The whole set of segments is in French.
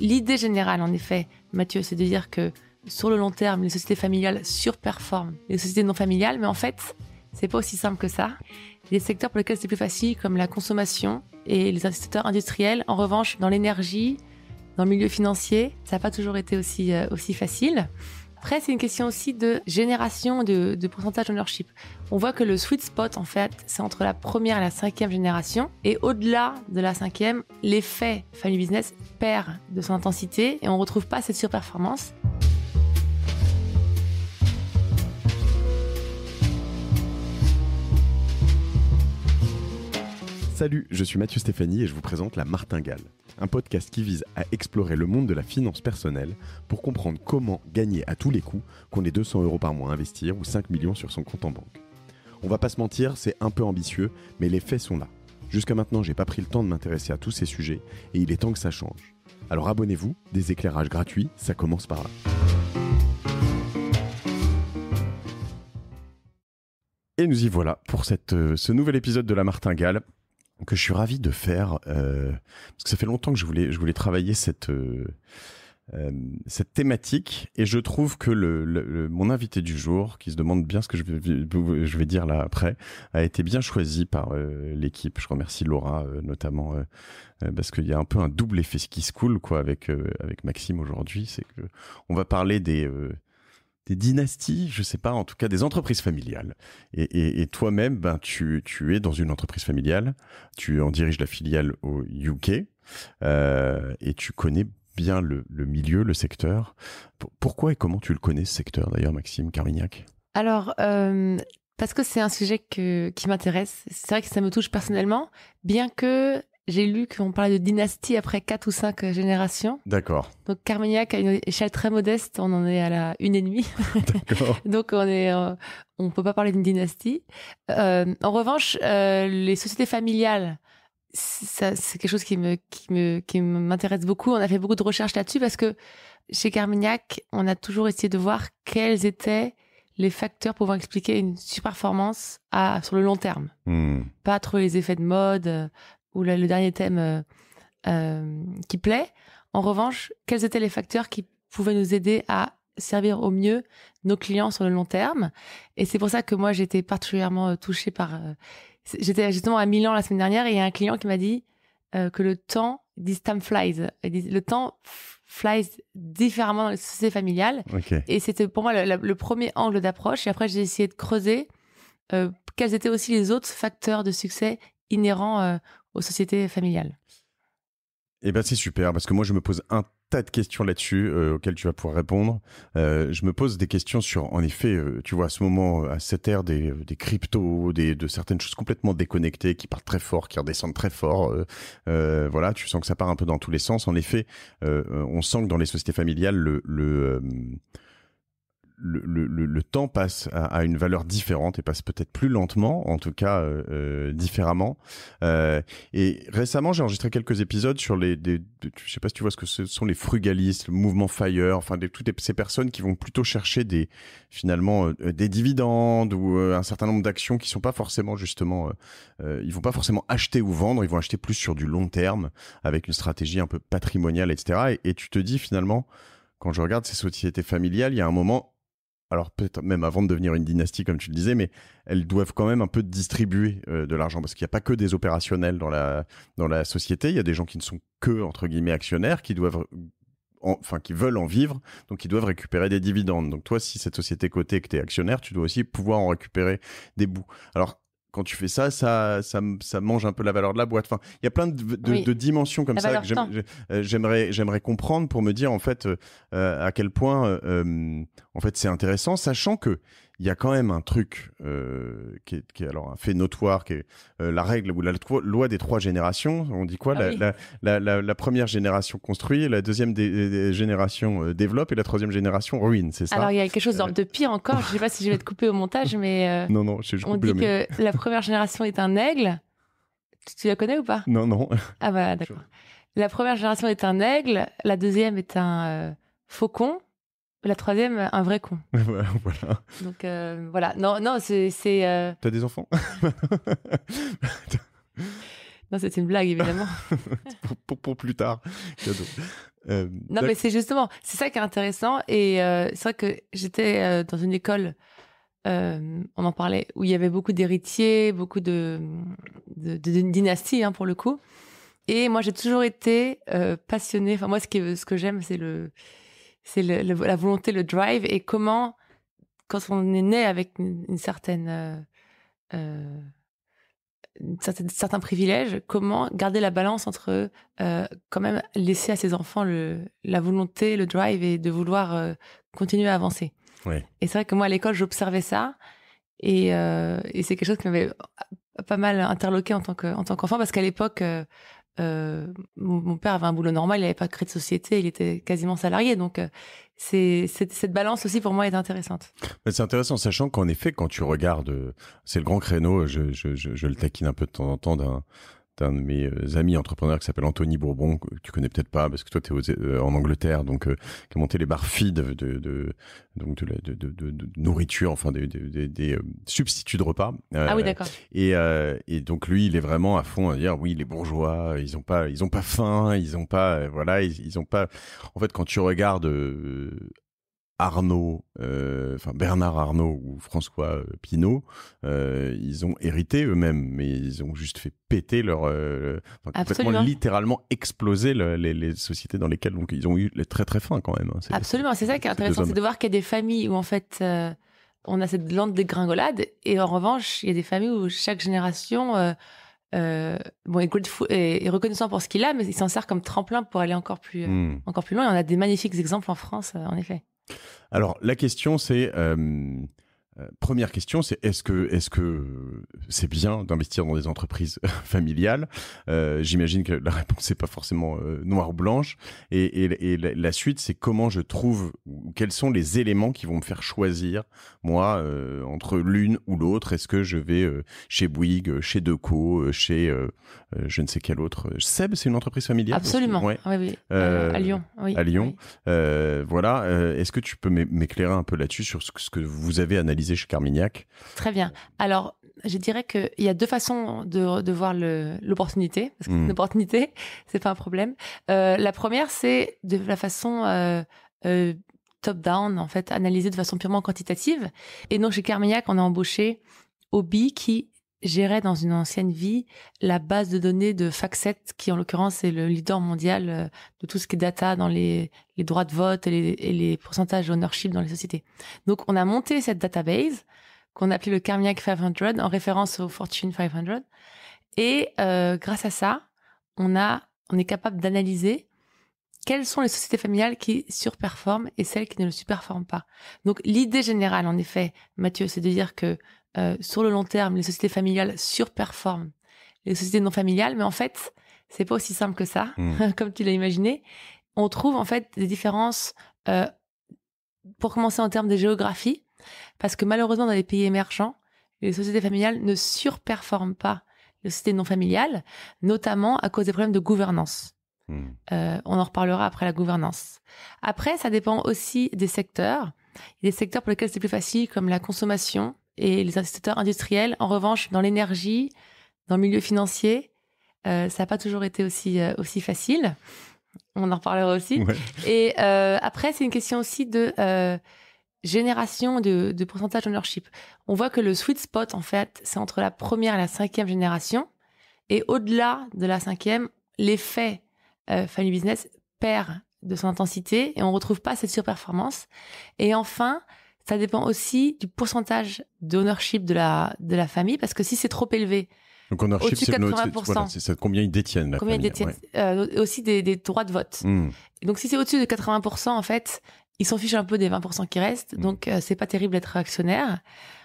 L'idée générale, en effet, Mathieu, c'est de dire que sur le long terme, les sociétés familiales surperforment les sociétés non familiales, mais en fait, c'est pas aussi simple que ça. Il y a des secteurs pour lesquels c'est plus facile, comme la consommation et les investisseurs industriels. En revanche, dans l'énergie, dans le milieu financier, ça n'a pas toujours été aussi, euh, aussi facile. Après, c'est une question aussi de génération, de, de pourcentage d'ownership on voit que le sweet spot, en fait, c'est entre la première et la cinquième génération. Et au-delà de la cinquième, l'effet family business perd de son intensité et on ne retrouve pas cette surperformance. Salut, je suis Mathieu Stéphanie et je vous présente La Martingale, un podcast qui vise à explorer le monde de la finance personnelle pour comprendre comment gagner à tous les coups qu'on ait 200 euros par mois à investir ou 5 millions sur son compte en banque. On va pas se mentir, c'est un peu ambitieux, mais les faits sont là. Jusqu'à maintenant, j'ai pas pris le temps de m'intéresser à tous ces sujets, et il est temps que ça change. Alors abonnez-vous, des éclairages gratuits, ça commence par là. Et nous y voilà pour cette, euh, ce nouvel épisode de La Martingale que je suis ravi de faire euh, parce que ça fait longtemps que je voulais, je voulais travailler cette, euh, euh, cette thématique et je trouve que le, mon invité du jour, qui se demande bien ce que je vais, je vais dire là après, a été bien choisi par euh, l'équipe. Je remercie Laura euh, notamment parce qu'il y a un peu un double effet qui se coule quoi avec avec Maxime aujourd'hui, c'est que on va parler des des dynasties, je sais pas, en tout cas des entreprises familiales. Et, toi-même, ben tu, tu es dans une entreprise familiale, tu en diriges la filiale au UK et tu connais bien le, milieu, le secteur. pourquoi et comment tu le connais ce secteur d'ailleurs, Maxime Carmignac Alors, euh, parce que c'est un sujet qui m'intéresse. C'est vrai que ça me touche personnellement, bien que j'ai lu qu'on parlait de dynastie après quatre ou cinq euh, générations. D'accord. Donc Carmignac à une échelle très modeste, on en est à la une et demie. D'accord. Donc on est, euh, on peut pas parler d'une dynastie. en revanche, les sociétés familiales c'est quelque chose qui me, qui me, qui m'intéresse beaucoup. On a fait beaucoup de recherches là-dessus parce que chez Carmignac, on a toujours essayé de voir quels étaient les facteurs pouvant expliquer une surperformance à, sur le long terme. Hmm. Pas trop les effets de mode euh, ou le, dernier thème euh, euh, qui plaît. En revanche, quels étaient les facteurs qui pouvaient nous aider à servir au mieux nos clients sur le long terme Et c'est pour ça que moi, j'étais particulièrement touchée par J'étais justement à Milan la semaine dernière et il y a un client qui m'a dit euh, que le temps, disent « time flies, le temps flies différemment dans les sociétés familiales. Et c'était pour moi le, premier angle d'approche. Et après, j'ai essayé de creuser euh, quels étaient aussi les autres facteurs de succès inhérents euh, aux sociétés familiales. Eh bien, c'est super, parce que moi, je me pose un tas de questions là-dessus euh, auxquelles tu vas pouvoir répondre. Euh, je me pose des questions sur, en effet, euh, tu vois, à ce moment, à cette ère des, des cryptos, des, de certaines choses complètement déconnectées qui partent très fort, qui redescendent très fort. voilà, tu sens que ça part un peu dans tous les sens. En effet, on sent que dans les sociétés familiales, le, le le, temps passe à, une valeur différente et passe peut-être plus lentement, en tout cas euh, euh, différemment. Euh, et récemment, j'ai enregistré quelques épisodes sur les, des, sais pas si tu vois ce que ce sont les frugalistes, le mouvement Fire, enfin des, toutes ces personnes qui vont plutôt chercher des finalement des dividendes ou un certain nombre d'actions qui sont pas forcément justement, ils vont pas forcément acheter ou vendre, ils vont acheter plus sur du long terme avec une stratégie un peu patrimoniale, etc. et tu te dis finalement. Quand je regarde ces sociétés familiales, il y a un moment, alors peut-être même avant de devenir une dynastie, comme tu le disais, mais elles doivent quand même un peu distribuer euh, de l'argent parce qu'il n'y a pas que des opérationnels dans la, dans la société. Il y a des gens qui ne sont que, entre guillemets, actionnaires, qui doivent enfin qui veulent en vivre, donc ils doivent récupérer des dividendes. Donc toi, si cette société cotée que tu es actionnaire, tu dois aussi pouvoir en récupérer des bouts. Alors quand tu fais ça, ça, ça, ça, mange un peu la valeur de la boîte. Enfin, il y a plein de, dimensions comme ça que euh, j'aimerais, j'aimerais comprendre pour me dire en fait euh, euh, à quel point en fait c'est intéressant, sachant que il y a quand même un truc euh, qui, est, alors un fait notoire, qui est euh, la règle ou la loi des trois générations. On dit quoi ah la, première génération construit, la deuxième génération euh, développe et la troisième génération ruine, c'est ça Alors il y a quelque chose de pire encore. je sais pas si je vais te couper au montage, mais non non, on dit que la première génération est un aigle. Tu, tu la connais ou pas Non non. Ah bah d'accord. La première génération est un aigle, la deuxième est un faucon, la troisième, un vrai con. voilà. Donc euh, voilà. Non, non, c'est. Tu euh, as des enfants Non, c'est une blague évidemment. pour, pour, plus tard. Euh, non, mais c'est justement, c'est ça qui est intéressant. Et c'est vrai que j'étais dans une école. on en parlait où il y avait beaucoup d'héritiers, beaucoup de, de, dynasties hein, pour le coup. Et moi, j'ai toujours été passionnée. Enfin, moi, ce, ce que j'aime, c'est le c'est la volonté, le drive, et comment, quand on est né avec une, euh, euh, certaine, certains privilèges, comment garder la balance entre euh, quand même laisser à ses enfants le, la volonté, le drive, et de vouloir continuer à avancer. Et c'est vrai que moi à l'école j'observais ça, et, c'est quelque chose qui m'avait pas mal interloqué en tant que en tant qu'enfant parce qu'à l'époque euh, mon, père avait un boulot normal, il n'avait pas créé de société, il était quasiment salarié. Donc, euh, c'est cette balance aussi pour moi est intéressante. C'est intéressant, sachant qu'en effet, quand tu regardes, euh, c'est le grand créneau, je, je, le taquine un peu de temps en temps d'un un de mes euh, amis entrepreneurs qui s'appelle Anthony Bourbon, que tu connais peut-être pas parce que toi tu es euh, en Angleterre, donc euh, qui a monté les bars feed de, de, donc de, de, nourriture, enfin des, des, substituts de repas. ah oui, d'accord. Et, et donc lui, il est vraiment à fond à dire oui, les bourgeois, ils ont pas, ils ont pas faim, ils ont pas, voilà, ils, ils ont pas. En fait, quand tu regardes Arnaud, euh, enfin Bernard Arnaud ou François euh, Pinault, euh, ils ont hérité eux-mêmes, mais ils ont juste fait péter leur, littéralement exploser les, sociétés dans lesquelles donc ils ont eu les très très fins quand même. Hein. Absolument, c'est ça qui est intéressant, c'est de voir qu'il y a des familles où en fait on a cette lente dégringolade et en revanche il y a des familles où chaque génération bon, est, reconnaissant pour ce qu'il a, mais il s'en sert comme tremplin pour aller encore plus, hmm. encore plus loin. Et on a des magnifiques exemples en France, en effet. Alors, la question, c'est euh, euh, première question, c'est est-ce que est-ce que euh, c'est bien d'investir dans des entreprises familiales euh, J'imagine que la réponse n'est pas forcément noire ou blanche. Et, la, suite, c'est comment je trouve quels sont les éléments qui vont me faire choisir moi entre l'une ou l'autre. Est-ce que je vais chez Bouygues, chez Deco, chez je ne sais quel autre Seb, c'est une entreprise familiale. Absolument. Ah oui, à Lyon. À Lyon. voilà. est-ce que tu peux m'éclairer un peu là-dessus sur ce que vous avez analysé chez Carmignac. Très bien. Alors, je dirais qu'il y a deux façons de, voir l'opportunité, parce que mmh. ce c'est pas un problème. Euh, la première, c'est de la façon euh, euh, top-down, en fait, analysée de façon purement quantitative. Et donc, chez Carmignac, on a embauché Obi, qui gérait dans une ancienne vie la base de données de FactSet, qui en l'occurrence est le leader mondial euh, de tout ce qui est data dans les, droits de vote et les, pourcentages d'ownership dans les sociétés. Donc on a monté cette database qu'on appelait le Carmiac 500 en référence au Fortune 500. Et euh, grâce à ça, on, a, on est capable d'analyser quelles sont les sociétés familiales qui surperforment et celles qui ne le superforment pas. Donc l'idée générale, en effet, Mathieu, c'est de dire que euh, sur le long terme, les sociétés familiales surperforment les sociétés non familiales, mais en fait, c'est pas aussi simple que ça, hmm. comme tu l'as imaginé. On trouve en fait des différences, euh, pour commencer en termes de géographie, parce que malheureusement dans les pays émergents, les sociétés familiales ne surperforment pas les sociétés non familiales, notamment à cause des problèmes de gouvernance. Hmm. Euh, on en reparlera après la gouvernance. Après, ça dépend aussi des secteurs. Il y a des secteurs pour lesquels c'est plus facile, comme la consommation, et les investisseurs industriels. En revanche, dans l'énergie, dans le milieu financier, euh, ça n'a pas toujours été aussi, euh, aussi facile. On en reparlera aussi. Et euh, après, c'est une question aussi de génération de, de pourcentage d'ownership. On voit que le sweet spot, en fait, c'est entre la première et la cinquième génération. Et au-delà de la cinquième, l'effet family business perd de son intensité et on ne retrouve pas cette surperformance. Et enfin, ça dépend aussi du pourcentage d'ownership de la, de la famille, parce que si c'est trop élevé, donc ownership, c'est combien ils détiennent la combien famille, ils détiennent, euh, aussi des, droits de vote. Hmm. Donc si c'est au-dessus de 80%, en fait, ils s'en fichent un peu des 20% qui restent, hmm. donc euh, c'est pas terrible d'être actionnaire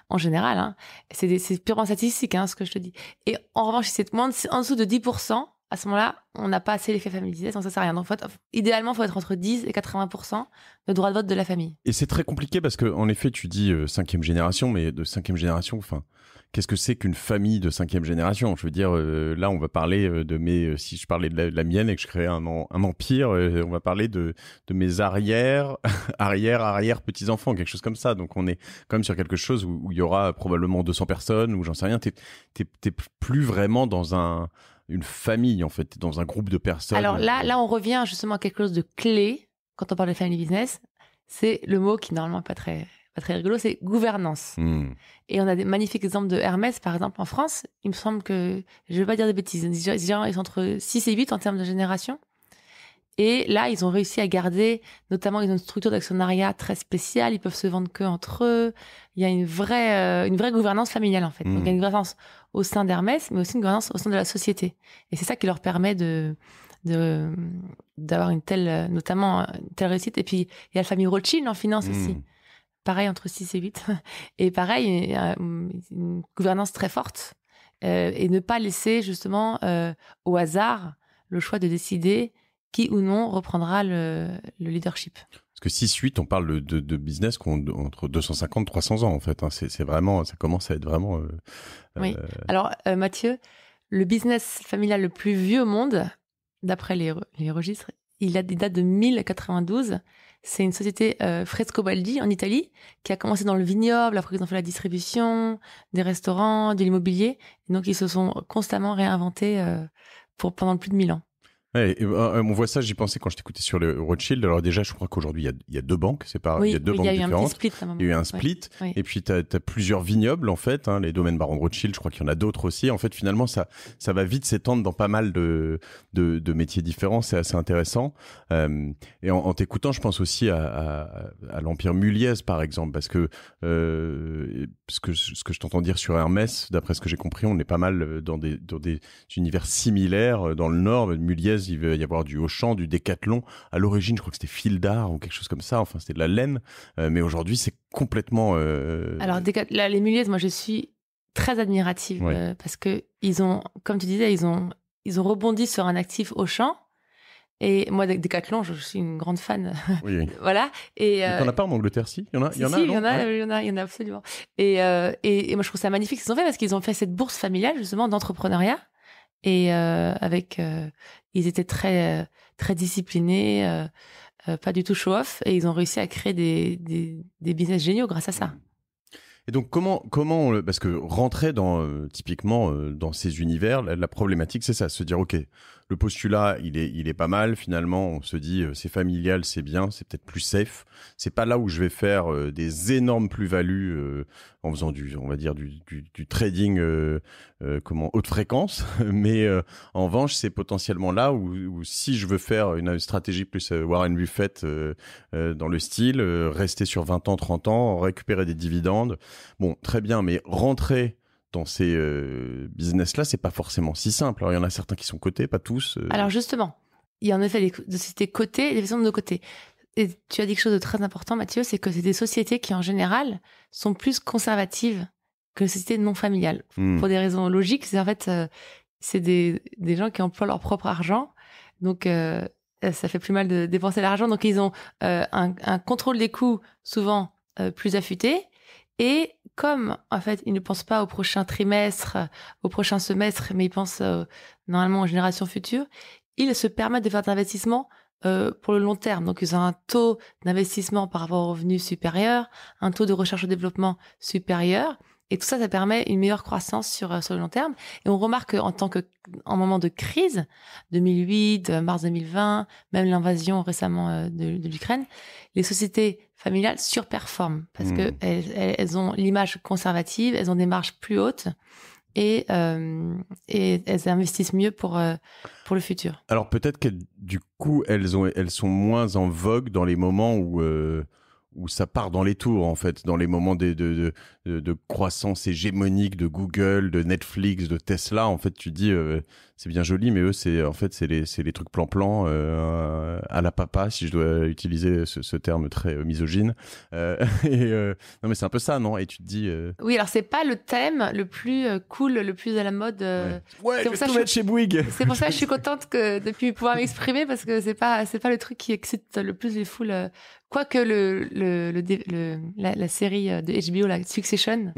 en général. Hein. C'est purement statistique, hein, ce que je te dis. Et en revanche, si c'est moins en dessous de 10%, à ce moment-là, on n'a pas assez l'effet familialisé, sinon ça sert à rien. Donc, idéalement, il faut être entre 10 et 80% de droit de vote de la famille. Et c'est très compliqué parce que, en effet, tu dis euh, cinquième génération, mais de cinquième génération, enfin, qu'est-ce que c'est qu'une famille de cinquième génération Je veux dire, euh, là, on va parler euh, de mes, si je parlais de la, mienne et que je créais un, empire, on va parler de, mes arrières, arrière, arrière petits enfants, quelque chose comme ça. Donc, on est quand même sur quelque chose où il y aura probablement 200 personnes, ou j'en sais rien. T'es plus vraiment dans un une famille en fait, dans un groupe de personnes. Alors là, là, on revient justement à quelque chose de clé quand on parle de family business. C'est le mot qui normalement n'est pas très pas très rigolo, c'est gouvernance. Hmm. Et on a des magnifiques exemples de Hermès, par exemple, en France. Il me semble que, je ne vais pas dire des bêtises, hein, ils sont entre 6 et 8 en termes de génération. Et là, ils ont réussi à garder, notamment, ils ont une structure d'actionnariat très spéciale, ils peuvent se vendre que entre eux il y a une vraie, euh, une vraie gouvernance familiale en fait. il y a mm. une gouvernance au sein d'Hermès, mais aussi une gouvernance au sein de la société. Et c'est ça qui leur permet de d'avoir une telle, euh, notamment euh, une telle réussite. Et puis il y a la famille Rothschild en finance mm. aussi. Pareil entre 6 et 8. Et pareil, une, gouvernance très forte. et ne pas laisser justement au hasard le choix de décider qui ou non reprendra le leadership. Parce que 6-8, on parle de, de business entre 250 300 ans, en fait. Hein. C'est, vraiment, ça commence à être vraiment. Euh, oui. Euh, Alors, euh, Mathieu, le business familial le plus vieux au monde, d'après les, registres, il a des dates de 1092. C'est une société Frescobaldi en Italie qui a commencé dans le vignoble. Après, ils ont fait la distribution, des restaurants, de l'immobilier. donc, ils se sont constamment réinventés pour pendant plus de 1000 ans. Ouais, on voit ça, j'y pensais quand je t'écoutais sur le Rothschild. Alors déjà, je crois qu'aujourd'hui, il, y, a deux banques, c'est pas, il y a deux banques différentes. split, il y a eu un split, et puis tu as, plusieurs vignobles en fait, hein, les domaines Baron Rothschild, je crois qu'il y en a d'autres aussi. En fait, finalement, ça, ça va vite s'étendre dans pas mal de, de, métiers différents, c'est assez intéressant. Euh, et en, t'écoutant, je pense aussi à, l'Empire Muliez, par exemple, parce que, euh, parce que ce que je t'entends dire sur Hermès, d'après ce que j'ai compris, on est pas mal euh, dans des, dans des univers similaires, dans le Nord, Muliez il va y avoir du Auchan, du Décathlon. À l'origine, je crois que c'était fil d'art ou quelque chose comme ça. Enfin, c'était de la laine. Euh, mais aujourd'hui, c'est complètement. Euh, Alors, les Muliez, moi, je suis très admirative euh, parce que ils ont, comme tu disais, ils ont, ils ont rebondi sur un actif Auchan. Et moi, Décathlon je, suis une grande fan. voilà. Et euh, en a pas en Angleterre, si Il y en a, il y en a, il y en a, il y en a, absolument. Et, et, et, moi, je trouve ça magnifique ce qu'ils ont fait parce qu'ils ont fait cette bourse familiale justement d'entrepreneuriat et euh, avec euh, ils étaient très euh, très disciplinés pas du tout show off et ils ont réussi à créer des, business géniaux grâce à ça mmh. et donc comment comment parce que rentrer dans typiquement dans ces univers la problématique c'est ça se dire ok le postulat, il est, il est pas mal. Finalement, on se dit, euh, c'est familial, c'est bien, c'est peut-être plus safe. C'est pas là où je vais faire euh, des énormes plus-values euh, en faisant du, on va dire, du, du, du trading, comment, haute fréquence. Mais en revanche, c'est potentiellement là où, si je veux faire une, stratégie plus Warren Buffett dans le style, rester sur 20 ans, 30 ans, récupérer des dividendes. Bon, très bien, mais rentrer dans ces euh, business-là, c'est pas forcément si simple. Alors, il y en a certains qui sont cotés, pas tous. Euh. Alors, justement, il y a en effet des sociétés cotées et des sociétés de côtés. Et tu as dit quelque chose de très important, Mathieu, c'est que c'est des sociétés qui, en général, sont plus conservatives que les sociétés non familiales. Hmm. Pour des raisons logiques, c'est en fait, euh, c'est des, des, gens qui emploient leur propre argent. Donc, ça fait plus mal de dépenser l'argent. Donc, ils ont un, un contrôle des coûts souvent plus affûté et comme en fait, ils ne pensent pas au prochain trimestre, euh, au prochain semestre, mais ils pensent euh, normalement aux générations futures, ils se permettent de faire des investissements euh, pour le long terme. Donc, ils ont un taux d'investissement par rapport aux revenus supérieur, un taux de recherche et développement supérieur. Et tout ça, ça permet une meilleure croissance sur, euh, sur le long terme. Et on remarque en tant que, en moment de crise, 2008, mars 2020, même l'invasion récemment de, de l'Ukraine, les sociétés familiales surperforment parce que hmm. elles, ont l'image conservative, elles ont des marges plus hautes et, euh, elles investissent mieux pour euh, pour le futur. Alors peut-être que du coup elles ont elles sont moins en vogue dans les moments où euh, où ça part dans les tours, en fait, dans les moments de, de, de, de croissance hégémonique de Google, de Netflix, de Tesla. En fait, tu dis, euh, c'est bien joli, mais eux, c'est en fait, c'est les, les, trucs plan-plan euh, à la papa, si je dois utiliser ce, terme très euh, misogyne. et, non, mais c'est un peu ça, non Et tu te dis. Oui, alors c'est pas le thème le plus cool, le plus à la mode. pour ça chez Bouygues. C'est pour ça que je suis contente que depuis pouvoir m'exprimer parce que c'est pas, c'est pas le truc qui excite le plus les foules Quoique le, le, la, série euh, de HBO, la Succession,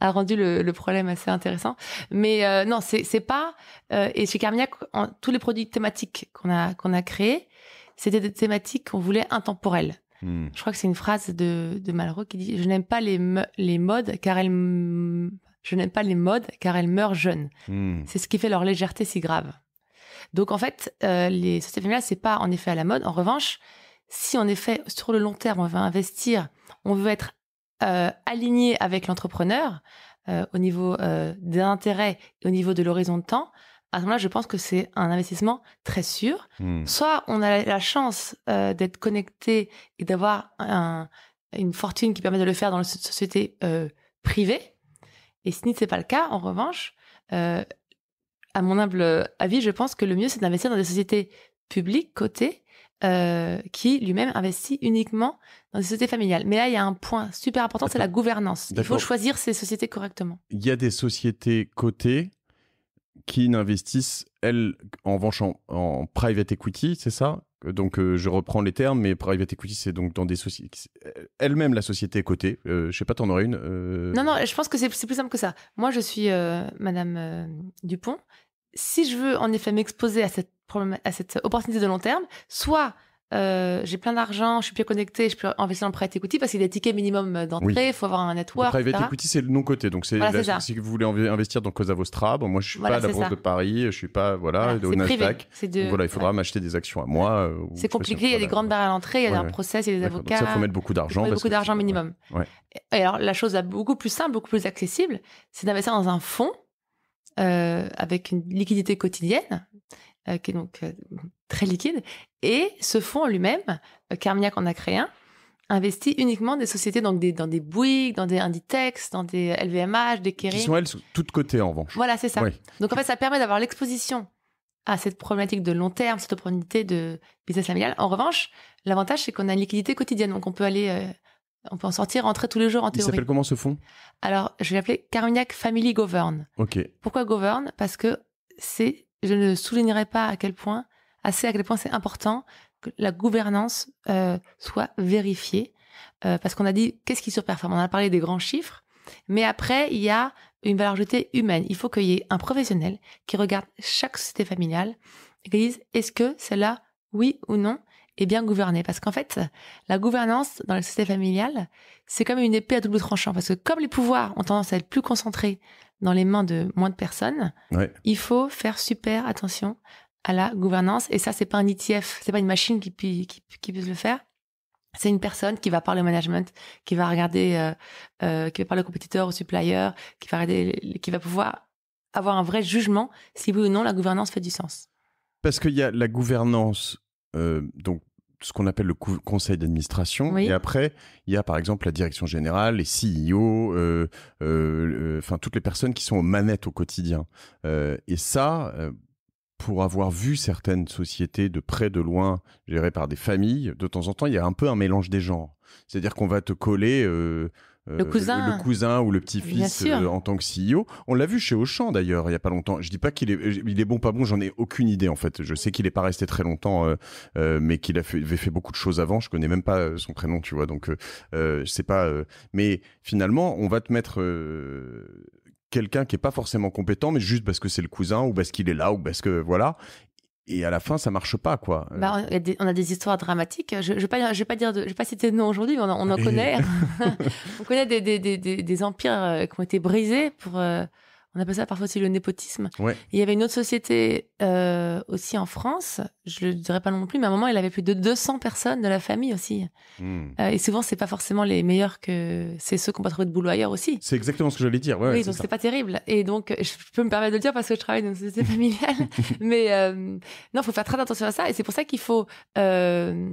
a rendu le, problème assez intéressant. Mais euh, non, c'est pas. Euh, et chez Carmignac, tous les produits thématiques qu'on a qu'on a créés, c'était des thématiques qu'on voulait intemporelles. Hmm. Je crois que c'est une phrase de, de Malraux qui dit :« Je n'aime pas les les modes car elles je n'aime pas les modes car elles meurent jeunes. Hmm. C'est ce qui fait leur légèreté si grave. » Donc en fait, les sociétés familiales, c'est pas en effet à la mode. En revanche, si en effet, sur le long terme, on veut investir, on veut être euh, aligné avec l'entrepreneur euh, au niveau euh, des intérêts et au niveau de l'horizon de temps, à ce moment-là, je pense que c'est un investissement très sûr. Hmm. Soit on a la chance d'être connecté et d'avoir une fortune qui permet de le faire dans une société privée. Et si ce n'est pas le cas, en revanche, à mon humble avis, je pense que le mieux, c'est d'investir dans des sociétés publiques cotées euh, qui lui-même investit uniquement dans des sociétés familiales. Mais là, il y a un point super important, c'est la gouvernance. Il faut choisir ces sociétés correctement. Il y a des sociétés cotées qui n'investissent, elles, en revanche, en, private equity, c'est ça donc euh, je reprends les termes, mais private equity, c'est donc dans des sociétés... Elle-même, la société cotée. Je euh, je sais pas, t'en aurais une Non, non, je pense que c'est plus simple que ça. Moi, je suis Madame Dupont. Si je veux, en effet, m'exposer à cette à cette opportunité de long terme, soit euh, j'ai plein d'argent, je suis bien connecté, je peux investir dans le private equity parce qu'il y a des tickets minimum d'entrée, il faut avoir un network. Le private equity, c'est le non-côté. Donc, c'est si vous voulez investir dans Cosa Vostra, moi, je suis pas à la bourse de Paris, je suis pas, voilà, au Nasdaq. Voilà, il faudra m'acheter des actions à moi. Euh, c'est compliqué, il y a des grandes barres à l'entrée, il y a un process, il y a des avocats. Donc ça, faut mettre beaucoup d'argent. Beaucoup d'argent minimum. Et alors, la chose la beaucoup plus simple, beaucoup plus accessible, c'est d'investir dans un fonds euh, avec une liquidité quotidienne euh, qui est donc euh, très liquide. Et ce fonds lui-même, euh, carminac' en a créé un, investit uniquement des sociétés donc des, dans des Bouygues, dans des Inditex, dans des LVMH, des Kering. Qui sont elles toutes cotées en revanche. Voilà, c'est ça. Donc en fait, ça permet d'avoir l'exposition à cette problématique de long terme, cette opportunité de business familial. En revanche, l'avantage, c'est qu'on a une liquidité quotidienne, donc on peut aller on peut en sortir, rentrer tous les jours en théorie. Il s'appelle comment ce fonds Alors, je vais l'appeler Carmignac Family Govern. Ok. Pourquoi Govern Parce que c'est je ne soulignerai pas à quel point, assez à quel point c'est important que la gouvernance euh, soit vérifiée. Euh, parce qu'on a dit qu'est-ce qui surperforme On a parlé des grands chiffres, mais après, il y a une valeur ajoutée humaine. Il faut qu'il y ait un professionnel qui regarde chaque société familiale et qui dise est-ce que celle-là, oui ou non, est bien gouvernée Parce qu'en fait, la gouvernance dans la société familiale, c'est comme une épée à double tranchant. Parce que comme les pouvoirs ont tendance à être plus concentrés dans les mains de moins de personnes, il faut faire super attention à la gouvernance. Et ça, c'est pas un ETF, c'est pas une machine qui, qui, qui puisse le faire. C'est une personne qui va parler au management, qui va regarder, euh, euh, qui va parler au compétiteur, au supplier, qui va regarder, qui va pouvoir avoir un vrai jugement si oui ou non la gouvernance fait du sens. Parce qu'il y a la gouvernance, euh, donc ce qu'on appelle le conseil d'administration. Et après, il y a par exemple la direction générale, les CEO, euh, euh, enfin toutes les personnes qui sont aux manettes au quotidien. Euh, et ça, pour avoir vu certaines sociétés de près, de loin, gérées par des familles, de temps en temps, il y a un peu un mélange des genres. C'est-à-dire qu'on va te coller euh, le cousin, le, cousin ou le petit-fils euh, en tant que CEO. On l'a vu chez Auchan d'ailleurs il y a pas longtemps. Je dis pas qu'il est, euh, il est bon pas bon, j'en ai aucune idée en fait. Je sais qu'il n'est pas resté très longtemps, mais qu'il avait fait beaucoup de choses avant. Je connais même pas son prénom, tu vois. Donc pas. mais finalement, on va te mettre quelqu'un qui est pas forcément compétent, mais juste parce que c'est le cousin ou parce qu'il est là ou parce que voilà et à la fin ça marche pas quoi. Euh. Bah, on, a des, histoires dramatiques. Je, ne vais pas, je de, pas citer de nom aujourd'hui, mais on, en, connaît. on connaît des, empires euh, qui ont été brisés pour euh, on appelle ça parfois aussi le népotisme. Il y avait une autre société euh, aussi en France, je le dirais pas non plus, mais à un moment, il avait plus de 200 personnes de la famille aussi. Hmm. Euh, et souvent, c'est pas forcément les meilleurs que c'est ceux qui n'ont pas trouvé de boulot ailleurs aussi. C'est exactement ce que j'allais dire. oui, donc c'est pas terrible. Et donc, euh, je peux me permettre de le dire parce que je travaille dans une société familiale. mais non, non, faut faire très attention à ça. Et c'est pour ça qu'il faut un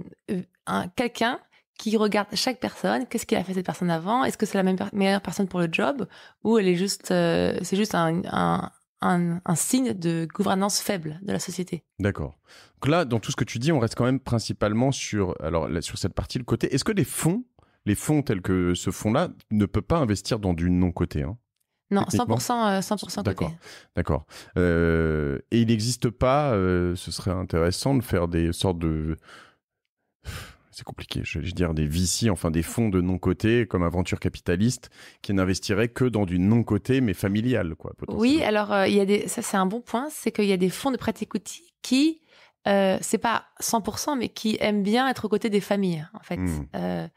quelqu'un qui regarde chaque personne, qu'est-ce qu'il a fait cette personne avant, est-ce que c'est la même meilleure personne pour le job ou elle est juste, euh, c'est juste un, signe de gouvernance faible de la société. D'accord. Donc là, dans tout ce que tu dis, on reste quand même principalement sur, alors sur cette partie le côté. Est-ce que les fonds, les fonds tels que ce fonds-là, ne peuvent pas investir dans du hein? non euh, coté non, 100%, 100 D'accord. D'accord. Euh, et il n'existe pas, ce serait intéressant de faire des sortes de, c'est compliqué, je vais dire des VC, enfin des fonds de non côté comme Aventure Capitaliste, qui n'investiraient que dans du non côté mais familial, quoi. Oui, alors euh, il y a des, ça c'est un bon point, c'est qu'il y a des fonds de pratique outils qui euh, c'est pas 100% mais qui aiment bien être aux côtés des familles en fait hmm. euh,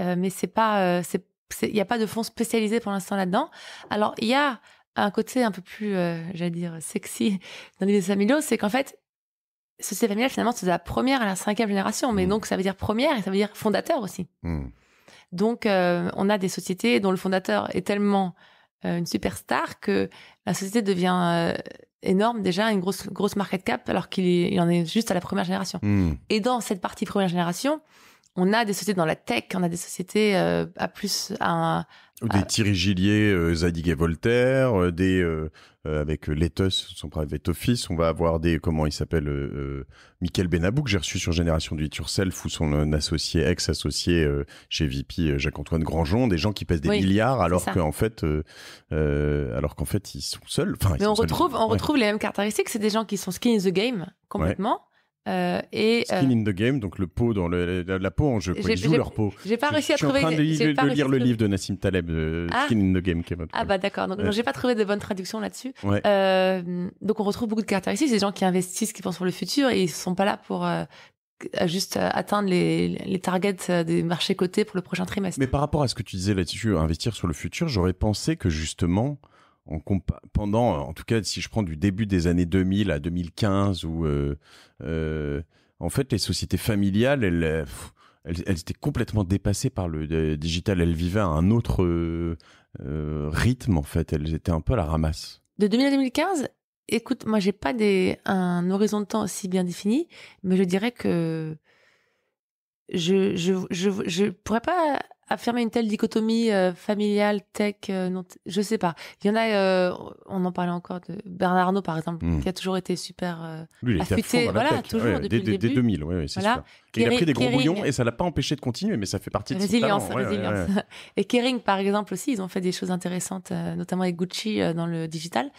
euh, mais c'est pas c'est il n'y a pas de fonds spécialisés pour l'instant là-dedans alors il y a un côté un peu plus j'allais dire sexy dans les familiaux c'est qu'en fait société familiale, finalement, c'est la première à la cinquième génération. Mais mm. donc, ça veut dire première et ça veut dire fondateur aussi. Mm. Donc, euh, on a des sociétés dont le fondateur est tellement euh, une superstar que la société devient euh, énorme déjà, une grosse grosse market cap, alors qu'il en est juste à la première génération. Mm. Et dans cette partie première génération, on a des sociétés dans la tech, on a des sociétés euh, à plus un. des Thierry Gillier, euh, Zadig et Voltaire, euh, des avec Letus son private office, on va avoir des comment il s'appelle Michael Benabou que j'ai reçu sur Génération du It Yourself ou son associé ex-associé chez VP Jacques-Antoine Grandjean, des gens qui pèsent des milliards alors qu'en fait alors qu'en fait ils sont seuls. on retrouve les mêmes caractéristiques, c'est des gens qui sont skin in the game complètement. Euh, et, euh, Skin in the game, donc le pot dans le, la, peau en jeu. Ils jouent leur peau. J'ai pas réussi à trouver. Je suis en train de, lire le livre de Nassim Taleb, euh, ah. Skin in the game. Qui ah bah d'accord. Donc, j'ai pas trouvé de bonne traduction là-dessus. donc on retrouve beaucoup de caractéristiques. Des gens qui investissent, qui pensent sur le futur, et ils sont pas là pour juste atteindre les, les targets des marchés cotés pour le prochain trimestre. Mais par rapport à ce que tu disais là-dessus, investir sur le futur, j'aurais pensé que justement en pendant, en tout cas, si je prends du début des années 2000 à 2015, où euh, euh, en fait les sociétés familiales, euh, elles, elles, étaient complètement dépassées par le digital. Elles vivaient à un autre rythme, en fait. Elles étaient un peu à la ramasse. De 2000 à 2015, écoute, moi j'ai pas des, un horizon de temps aussi bien défini, mais je dirais que je je je, je pourrais pas affirmer une telle dichotomie euh, familiale tech je euh, non je sais pas il y en a euh, on en parlait encore de Bernard Arnault par exemple hmm. qui a toujours été super Lui, il affûté voilà toujours depuis dès, 2000 oui, c'est il a pris des gros rouillons et ça l'a pas empêché de continuer mais ça fait partie de résilience, résilience. et Kering par exemple aussi ils ont fait des choses intéressantes notamment avec Gucci dans le digital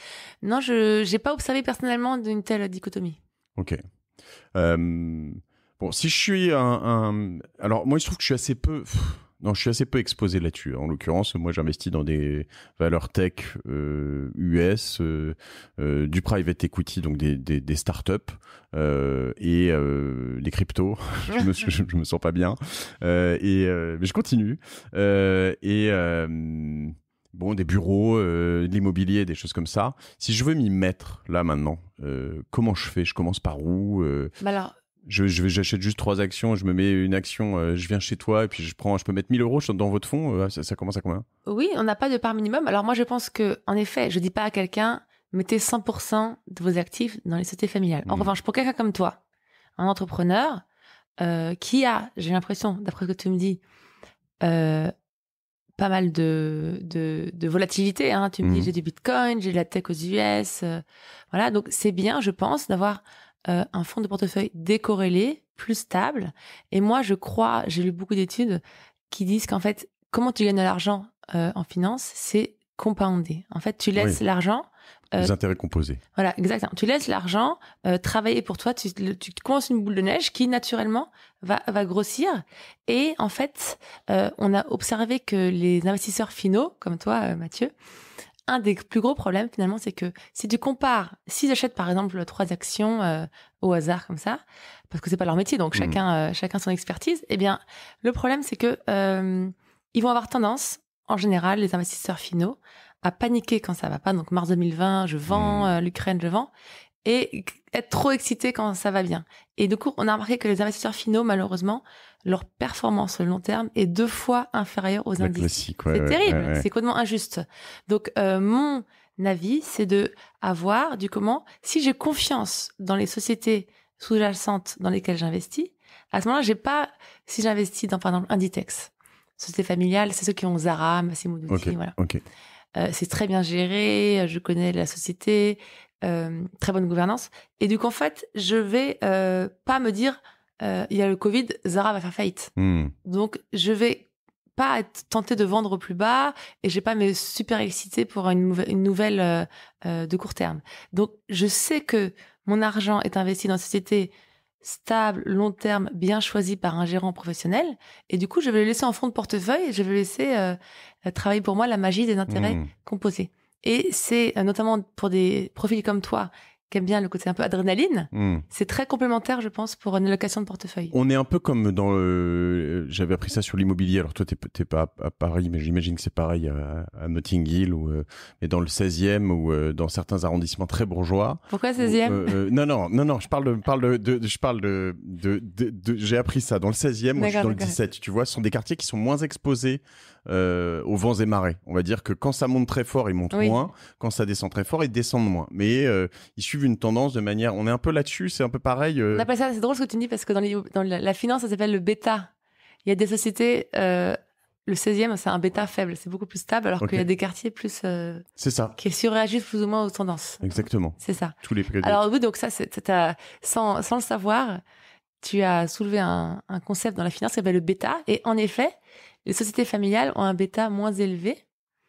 non je j'ai pas observé personnellement d'une telle dichotomie ok bon si je suis un, un, alors moi il se trouve que je suis assez peu non, je suis assez peu exposé là-dessus. En l'occurrence, moi, j'investis dans des valeurs tech US, euh, euh, euh, du private equity, donc des, des, startups et des cryptos. je, me, me sens pas bien. et mais je continue. et bon, des bureaux, de l'immobilier, des choses comme ça. Si je veux m'y mettre là maintenant, comment je fais Je commence par où bah, je, je, j'achète juste trois actions, je me mets une action, euh, je viens chez toi et puis je prends, je peux mettre 1000 euros dans votre fonds, euh, ça, commence à combien Oui, on n'a pas de part minimum. Alors moi, je pense que, en effet, je dis pas à quelqu'un, mettez 100% de vos actifs dans les sociétés familiales. En mhm. revanche, pour quelqu'un comme toi, un entrepreneur euh, qui a, j'ai l'impression, d'après ce que tu me dis, pas mal de, de, volatilité. Hein. Tu me dis, mhm. j'ai du Bitcoin, j'ai de la tech aux US. voilà, donc c'est bien, je pense, d'avoir euh, un fonds de portefeuille décorrélé, plus stable. Et moi, je crois, j'ai lu beaucoup d'études qui disent qu'en fait, comment tu gagnes de l'argent euh, en finance, c'est compoundé. En fait, tu laisses l'argent. Euh, les intérêts composés. Voilà, exactement. Tu laisses l'argent travailler pour toi. Tu, commences une boule de neige qui naturellement va, va grossir. Et en fait, on a observé que les investisseurs finaux, comme toi, Mathieu, un des plus gros problèmes finalement, c'est que si tu compares, s'ils achètent par exemple trois actions euh, au hasard comme ça, parce que c'est pas leur métier, donc mhm. chacun euh, chacun son expertise, eh bien le problème c'est que euh, ils vont avoir tendance, en général, les investisseurs finaux, à paniquer quand ça va pas. Donc mars 2020, je vends, mhm. l'Ukraine, je vends, et être trop excité quand ça va bien. Et du coup, on a remarqué que les investisseurs finaux, malheureusement, leur performance long terme est deux fois inférieure aux indices. c'est terrible, c'est complètement injuste. Donc, euh, mon avis, c'est de avoir du comment. Si j'ai confiance dans les sociétés sous-jacentes dans lesquelles j'investis, à ce moment-là, j'ai pas. Si j'investis dans, par exemple, Inditex, société familiale, c'est ceux qui ont Zara, Massimo Dutti, voilà. Euh, c'est très bien géré, je connais la société, euh, très bonne gouvernance. Et du coup en fait, je vais euh, pas me dire euh, il y a le Covid, Zara va faire faillite. Hmm. Donc je vais pas être tenté de vendre au plus bas et je vais pas me super exciter pour une, nouvelle de court terme. Donc je sais que mon argent est investi dans une société stable, long terme, bien choisie par un gérant professionnel et du coup je vais le laisser en fond de portefeuille et je vais laisser travailler pour moi la magie des intérêts hmm. composés. Et c'est euh, notamment pour des profils comme toi qui aiment bien le côté un peu adrénaline, hmm. c'est très complémentaire, je pense, pour une allocation de portefeuille. On est un peu comme dans le... Euh, j'avais appris ça sur l'immobilier. Alors toi, tu n'es pas à Paris, mais j'imagine que c'est pareil à, Notting Hill ou euh, mais dans le 16e ou dans certains arrondissements très bourgeois. Pourquoi 16e Non, non, non, non. Je parle de, parle de, je parle de, de j'ai appris ça dans le 16e, ou dans le 17. e Tu vois, ce sont des quartiers qui sont moins exposés euh, aux vents et marées. On va dire que quand ça monte très fort, ils montent moins. Quand ça descend très fort, ils descendent moins. Mais euh, ils suivent une tendance de manière. On est un peu là-dessus, c'est un peu pareil. Euh. On ça. C'est drôle ce que tu dis parce que dans, dans la finance, ça s'appelle le bêta. Il y a des sociétés. le 16e, c'est un bêta faible, c'est beaucoup plus stable, alors qu'il y a des quartiers plus. c'est ça. Qui surréagissent plus ou moins aux tendances. Exactement. C'est ça. Tous les Alors oui, donc ça, c'est sans sans le savoir, tu as soulevé un, un concept dans la finance qui s'appelle le bêta. Et en effet, les sociétés familiales ont un bêta moins élevé.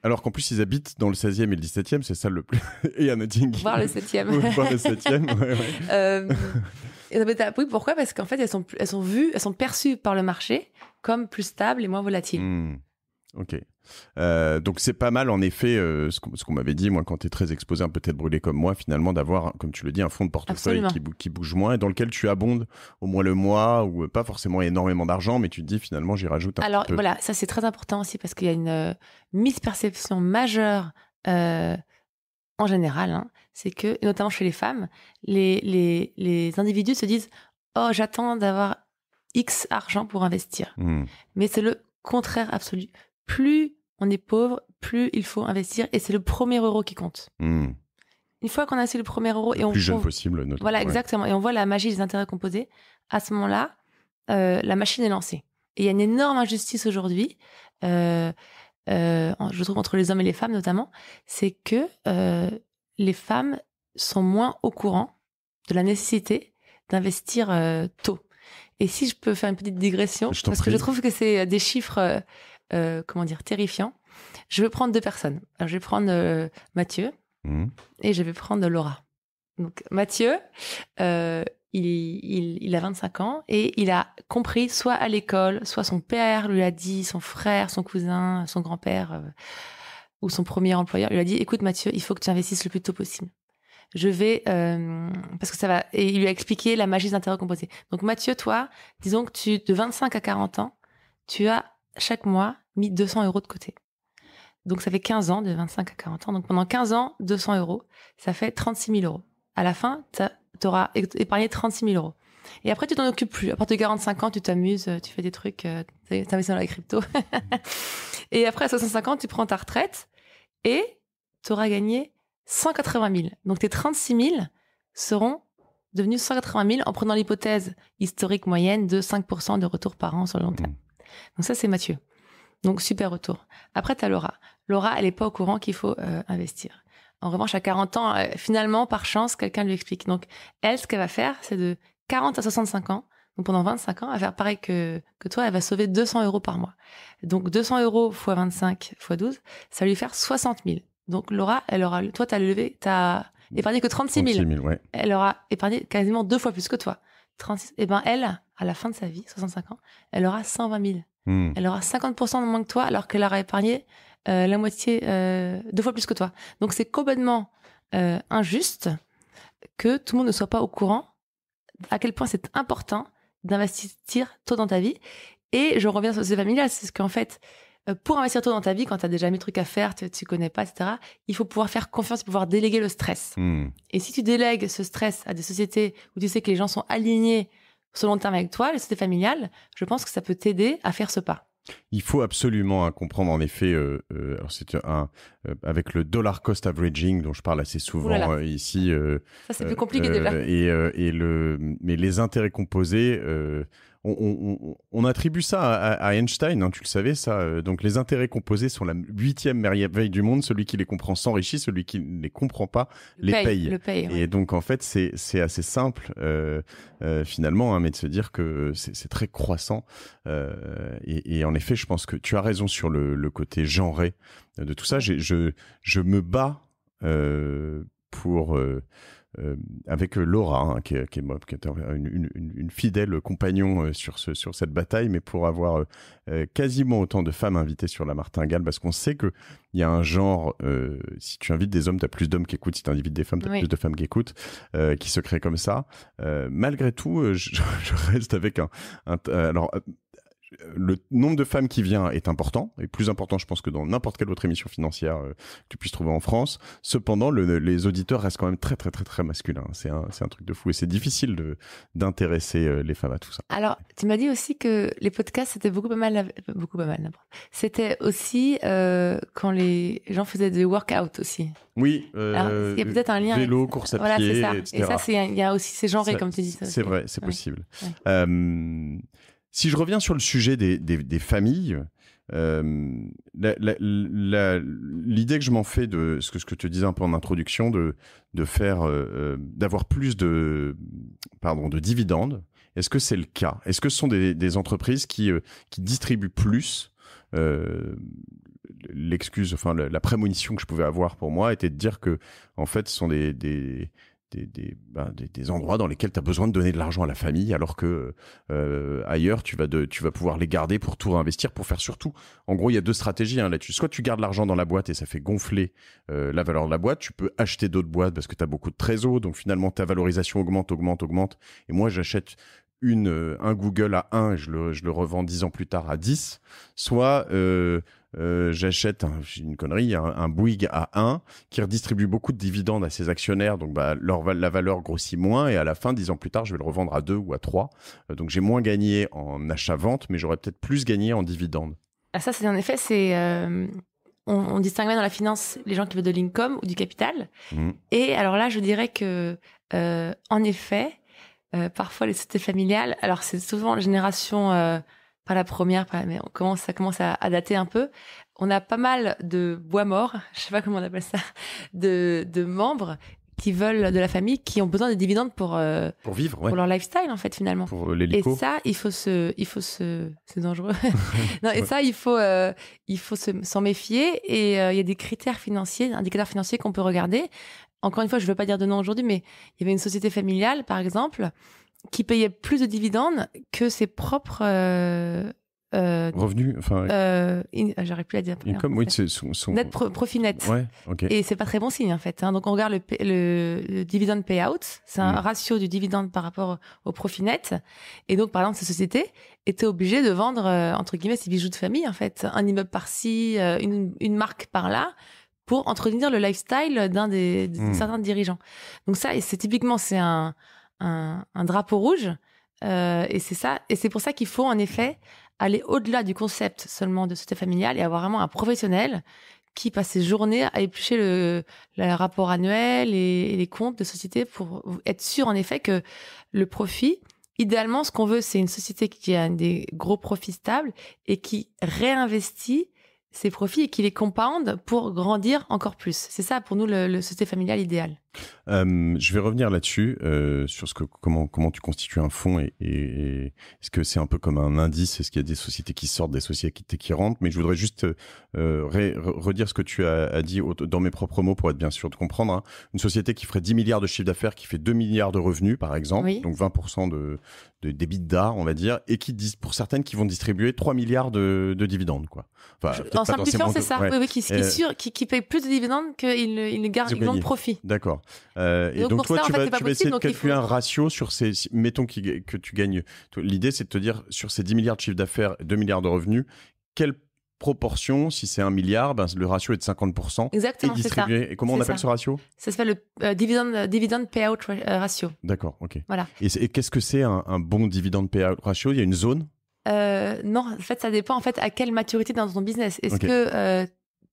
Alors qu'en plus, ils habitent dans le 16e et le 17e, c'est ça le plus. et à Voir le 7e. voir le 7e, ouais, ouais. Euh, bêta, oui, pourquoi Parce qu'en fait, elles sont, elles sont vues, elles sont perçues par le marché comme plus stables et moins volatiles. Mmh. Ok. Euh, donc c'est pas mal en effet euh, ce qu'on m'avait dit moi quand tu es très exposé un peut-être brûlé comme moi finalement d'avoir comme tu le dis un fonds de portefeuille qui, qui, bouge moins et dans lequel tu abondes au moins le mois ou euh, pas forcément énormément d'argent mais tu te dis finalement j'y rajoute un Alors, peu. Alors voilà, ça c'est très important aussi parce qu'il y a une misperception majeure en général, hein. c'est que notamment chez les femmes, les, les, les individus se disent "Oh, j'attends d'avoir X argent pour investir." Mmh. Mais c'est le contraire absolu plus on est pauvre, plus il faut investir et c'est le premier euro qui compte. Hmm. Une fois qu'on a assez le premier euro et on plus jeune possible, voilà exactement et on voit la magie des intérêts composés. À ce moment-là, euh, la machine est lancée. Et il y a une énorme injustice aujourd'hui, euh, euh, je trouve entre les hommes et les femmes notamment, c'est que les femmes sont moins au courant de la nécessité d'investir tôt. Et si je peux faire une petite digression, parce que je trouve que c'est des chiffres euh, comment dire, terrifiant. Je vais prendre deux personnes. Alors, je vais prendre euh, Mathieu mmh. et je vais prendre Laura. Donc, Mathieu, euh, il, il, il, a 25 ans et il a compris, soit à l'école, soit son père lui a dit, son frère, son cousin, son grand-père ou son premier employeur lui a dit, écoute Mathieu, il faut que tu investisses le plus tôt possible je vais parce que ça va et il lui a expliqué la magie des intérêts composés. Donc Mathieu, toi, disons que tu de 25 à 40 ans, tu as chaque mois mis 200 euros de côté. Donc ça fait 15 ans, de 25 à 40 ans. Donc pendant 15 ans, 200 euros, ça fait 36 000 euros. À la fin, tu auras épargné 36 000 euros. Et après, tu t'en occupes plus. À partir de 45 ans, tu t'amuses, tu fais des trucs, euh, tu t'investis dans la crypto. et après, à 65 ans, tu prends ta retraite et tu auras gagné 180 000. Donc tes 36 000 seront devenus 180 000 en prenant l'hypothèse historique moyenne de 5% de retour par an sur le long terme. Donc ça, c'est Mathieu. Donc super retour. Après, tu as Laura. Laura, elle n'est pas au courant qu'il faut euh, investir. En revanche, à 40 ans, euh, finalement, par chance, quelqu'un lui explique. Donc elle, ce qu'elle va faire, c'est de 40 à 65 ans, donc pendant 25 ans, elle va faire pareil que, que toi, elle va sauver 200 euros par mois. Donc 200 euros fois 25 fois 12, ça va lui faire 60 000. Donc Laura, elle aura, toi, tu levé, épargné que 36 000. 36 000 Elle aura épargné quasiment deux fois plus que toi. et eh ben elle, à la fin de sa vie, 65 ans, elle aura 120 000. Hmm. Elle aura 50% de moins que toi, alors qu'elle aura épargné euh, la moitié, euh, deux fois plus que toi. Donc c'est complètement euh, injuste que tout le monde ne soit pas au courant à quel point c'est important d'investir tôt dans ta vie. Et je reviens sur ce familial, c'est ce qu'en fait, pour investir tôt dans ta vie, quand tu as déjà mis trucs à faire, tu, ne connais pas, etc., il faut pouvoir faire confiance pouvoir déléguer le stress. Hmm. Et si tu délègues ce stress à des sociétés où tu sais que les gens sont alignés selon le terme avec toi, la société familiale, je pense que ça peut t'aider à faire ce pas. Il faut absolument hein, comprendre en effet, euh, euh, c'est un euh, avec le dollar cost averaging dont je parle assez souvent ici. Ça c'est plus compliqué déjà. Et, et, le mais les intérêts composés on, attribue ça à, Einstein, hein, tu le savais ça. Euh, donc les intérêts composés sont la huitième merveille du monde. Celui qui les comprend s'enrichit, celui qui ne les comprend pas les paye. Et donc en fait c'est assez simple euh, euh, finalement, hein, mais de se dire que c'est très croissant. et, en effet, je pense que tu as raison sur le, côté genré de tout ça. Je, je me bats pour euh, avec euh, Laura, hein, qui, est, une, fidèle compagnon euh, sur, cette bataille, mais pour avoir quasiment autant de femmes invitées sur la martingale, parce qu'on sait qu'il y a un genre, si tu invites des hommes, tu as plus d'hommes qui écoutent, si tu invites des femmes, tu as plus de femmes qui écoutent, qui se crée comme ça. malgré tout, je, reste avec un... un euh, le nombre de femmes qui vient est important, et plus important, je pense, que dans n'importe quelle autre émission financière euh, que tu puisses trouver en France. Cependant, les auditeurs restent quand même très, très, très, très masculins. C'est un, truc de fou, et c'est difficile d'intéresser euh, les femmes à tout ça. Alors, tu m'as dit aussi que les podcasts, c'était beaucoup pas mal, beaucoup pas mal, C'était aussi quand les gens faisaient des workouts aussi. Oui, il y a peut-être un lien. Vélo, course à voilà, pied, ça. Et ça, il y a aussi ces comme tu dis. C'est vrai, c'est possible. Ouais. Si je reviens sur le sujet des, familles, euh, l'idée que je m'en fais de ce que, ce que te disais un peu en introduction, de, de faire, euh, euh, d'avoir plus de, pardon, de dividendes, est-ce que c'est le cas Est-ce que ce sont des, entreprises qui, qui distribuent plus L'excuse, enfin la, prémonition que je pouvais avoir pour moi était de dire que, en fait, ce sont des ben, des, endroits dans lesquels tu as besoin de donner de l'argent à la famille, alors que euh, ailleurs, tu vas, de, tu vas pouvoir les garder pour tout réinvestir, pour faire surtout. En gros, il y a deux stratégies hein, là-dessus. Soit tu gardes l'argent dans la boîte et ça fait gonfler euh, la valeur de la boîte, tu peux acheter d'autres boîtes parce que tu as beaucoup de trésors, donc finalement ta valorisation augmente, augmente, augmente. Et moi, j'achète une, euh, un Google à 1 et je le, revends 10 ans plus tard à 10, soit euh, j'achète une connerie, un, un, Bouygues à 1 qui redistribue beaucoup de dividendes à ses actionnaires, donc bah, leur, la valeur grossit moins et à la fin, dix ans plus tard, je vais le revendre à 2 ou à 3. Euh, donc j'ai moins gagné en achat-vente, mais j'aurais peut-être plus gagné en dividendes. Ah ça, c'est en effet, c'est euh, on, distingue dans la finance les gens qui veulent de l'income ou du capital. Mmh. Et alors là, je dirais que en effet, parfois les sociétés familiales, alors c'est souvent la génération pas la première, mais on commence, ça commence à, dater un peu. On a pas mal de bois morts, je sais pas comment on appelle ça, de, membres qui veulent de la famille, qui ont besoin des dividendes pour euh, vivre, pour leur lifestyle en fait finalement. Pour euh, Et ça, il faut se, il faut se, c'est dangereux. non, et ça, il faut, euh, il faut s'en méfier. Et il y a des critères financiers, indicateurs financiers qu'on peut regarder. Encore une fois, je veux pas dire de nom aujourd'hui, mais il y avait une société familiale, par exemple, qui payait plus de dividendes que ses propres euh, euh, revenus. Enfin, j'aurais euh, ah, plus à dire. Income, oui, c'est son, net profit net. Ouais, ok. Et c'est pas très bon signe en fait. Hein. Donc on regarde le, le, dividend payout, c'est un mm. ratio du dividende par rapport au profit net. Et donc par exemple, cette société était obligée de vendre entre guillemets ses bijoux de famille en fait, un immeuble par-ci, une, marque par-là pour entretenir le lifestyle d'un des, mm. certains dirigeants. Donc ça, c'est typiquement c'est un un, drapeau rouge. Euh, et c'est ça, et c'est pour ça qu'il faut en effet aller au-delà du concept seulement de société familiale et avoir vraiment un professionnel qui passe ses journées à éplucher le, rapport annuel et, les comptes de société pour être sûr en effet que le profit, idéalement, ce qu'on veut, c'est une société qui a des gros profits stables et qui réinvestit ses profits et qui les compound pour grandir encore plus. C'est ça pour nous le, le société familiale idéale. Euh, je vais revenir là-dessus euh, sur ce que comment comment tu constitues un fonds et, est-ce que c'est un peu comme un indice Est-ce qu'il y a des sociétés qui sortent, des sociétés qui rentrent Mais je voudrais juste euh, redire ce que tu as, dit dans mes propres mots pour être bien sûr de comprendre. Hein. Une société qui ferait 10 milliards de chiffre d'affaires, qui fait 2 milliards de revenus par exemple, donc 20% de, de débit d'art on va dire, et qui disent pour certaines qui vont distribuer 3 milliards de, dividendes quoi. en simplifiant, c'est ça. qui, paye plus de dividendes qu'ils gardent, de profit. D'accord. Euh, et, donc, toi, tu, vas, tu vas essayer de calculer un ratio sur ces. Mettons que tu gagnes. L'idée, c'est de te dire sur ces 10 milliards de chiffre d'affaires, 2 milliards de revenus, quelle proportion, si c'est 1 milliard, ben, le ratio est de 50%. Exactement, c'est distribué. Ça. Et comment on appelle ce ratio Ça s'appelle le euh, dividende euh, dividend, payout ratio. D'accord, ok. Voilà. Et, qu'est-ce que c'est un, bon dividend payout ratio Il y a une zone non, en fait, ça dépend en fait à quelle maturité dans ton business. Est-ce que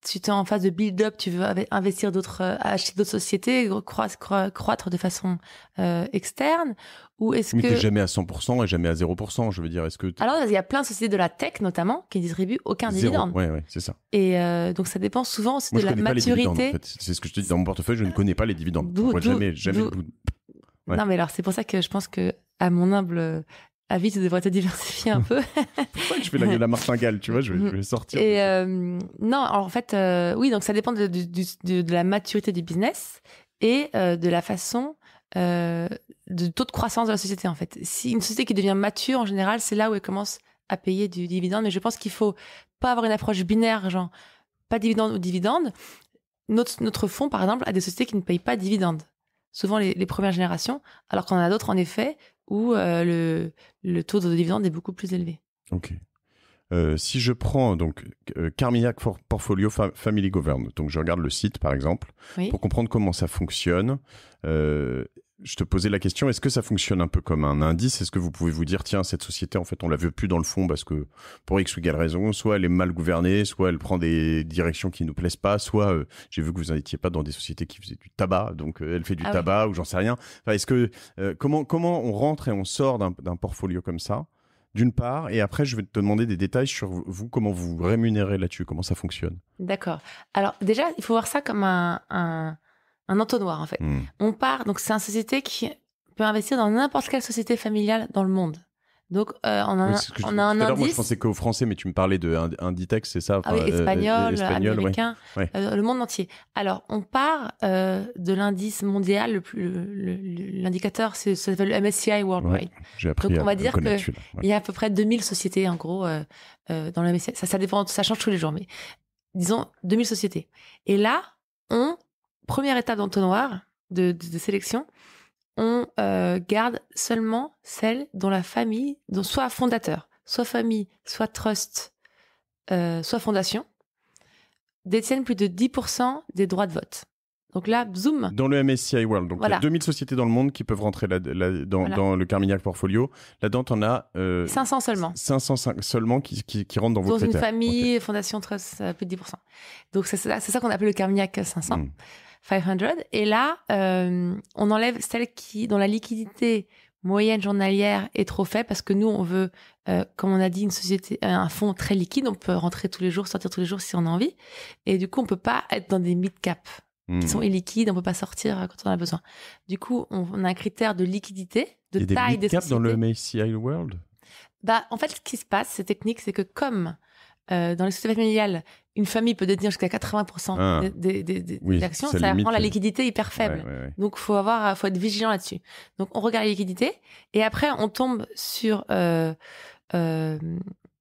tu es en phase de build-up, tu veux investir d'autres, euh, acheter d'autres sociétés, croître, de façon euh, externe Ou est-ce que... Mais jamais à 100% et jamais à 0%, je veux dire, est-ce que... Alors, il y a plein de sociétés de la tech, notamment, qui distribuent aucun dividende. oui, oui, c'est ça. Et euh, donc, ça dépend souvent aussi de la maturité. C'est ce que je te dis dans mon portefeuille, je ne connais pas les dividendes. jamais, jamais Non, mais alors, c'est pour ça que je pense que, à mon humble Avis, ah tu devrais te diversifier un peu. Pourquoi je fais la, la martingale, tu vois je vais, sortir. Et euh, non, en fait, euh, oui, donc ça dépend de, la maturité du business et euh, de la façon de taux de croissance de la société en fait. Si une société qui devient mature en général, c'est là où elle commence à payer du dividende. Mais je pense qu'il faut pas avoir une approche binaire, genre pas dividende ou dividende. Notre, notre fonds, par exemple, a des sociétés qui ne payent pas dividende souvent les, les, premières générations, alors qu'on en a d'autres en effet où euh, le, le taux de dividende est beaucoup plus élevé. Euh, si je prends donc euh, Carmillac Portfolio Family Govern, donc je regarde le site par exemple pour comprendre comment ça fonctionne. Euh, je te posais la question, est-ce que ça fonctionne un peu comme un indice Est-ce que vous pouvez vous dire, tiens, cette société, en fait, on la veut plus dans le fond parce que pour X ou Y raison, soit elle est mal gouvernée, soit elle prend des directions qui ne nous plaisent pas, soit j'ai vu que vous n'étiez pas dans des sociétés qui faisaient du tabac, donc elle fait du ah tabac ou j'en sais rien. est-ce que comment comment on rentre et on sort d'un portfolio comme ça d'une part, et après, je vais te demander des détails sur vous, comment vous rémunérez là-dessus, comment ça fonctionne. D'accord. Alors, déjà, il faut voir ça comme un, un, entonnoir, en fait. Hmm. On part, donc c'est une société qui peut investir dans n'importe quelle société familiale dans le monde. Donc euh, on a, un on a un indice. Moi, je pensais qu'au français, mais tu me parlais de Inditex, c'est ça ah oui, euh, espagnol, euh, américain, le monde entier. Alors on part de l'indice mondial, le plus, l'indicateur, ça s'appelle le MSCI Worldwide. Donc on va dire qu'il y a à peu près 2000 sociétés en gros dans le MSCI. Ça, ça change tous les jours, mais disons 2000 sociétés. Et là, on première étape d'entonnoir de sélection, on euh, garde seulement celles dont la famille, dont soit fondateur, soit famille, soit trust, euh, soit fondation, détiennent plus de 10% des droits de vote. Donc là, zoom. Dans le MSCI World. Donc, il y a 2000 sociétés dans le monde qui peuvent rentrer dans, le Carmignac Portfolio. Là-dedans, on a... Euh, 500 seulement. 500 seulement qui, rentrent dans, vos critères. Dans une famille, fondation, trust, euh, plus de 10%. Donc, c'est ça, qu'on appelle le Carmignac 500. 500. Et là, on enlève celle qui, dont la liquidité moyenne journalière est trop faible parce que nous, on veut, comme on a dit, une société, un fonds très liquide. On peut rentrer tous les jours, sortir tous les jours si on a envie. Et du coup, on peut pas être dans des mid cap qui sont illiquides. On peut pas sortir quand on a besoin. Du coup, on, a un critère de liquidité, de Il taille des, mid -cap dans le MSCI World. Bah, en fait, ce qui se passe, c'est technique, c'est que comme euh, dans les sociétés familiales, une famille peut détenir jusqu'à 80% ah. des, actions, ça rend la liquidité hyper faible. Donc, faut avoir, faut être vigilant là-dessus. Donc, on regarde la liquidité et après, on tombe sur euh, euh,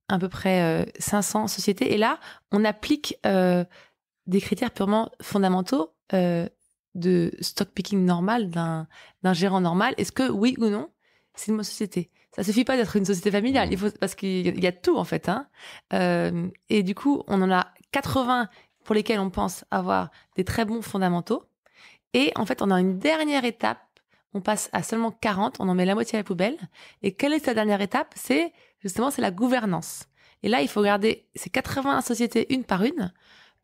à peu près 500 sociétés et là, on applique des critères purement fondamentaux de stock picking normal d'un gérant normal. Est-ce que oui ou non, c'est une bonne société ça suffit pas d'être une société familiale. Il mmh. faut parce qu'il y a tout en fait. Hein. Euh, et du coup, on en a 80 pour lesquels on pense avoir des très bons fondamentaux. Et en fait, on a une dernière étape. On passe à seulement 40. On en met la moitié à la poubelle. Et quelle est cette dernière étape C'est justement c'est la gouvernance. Et là, il faut regarder ces 80 sociétés une par une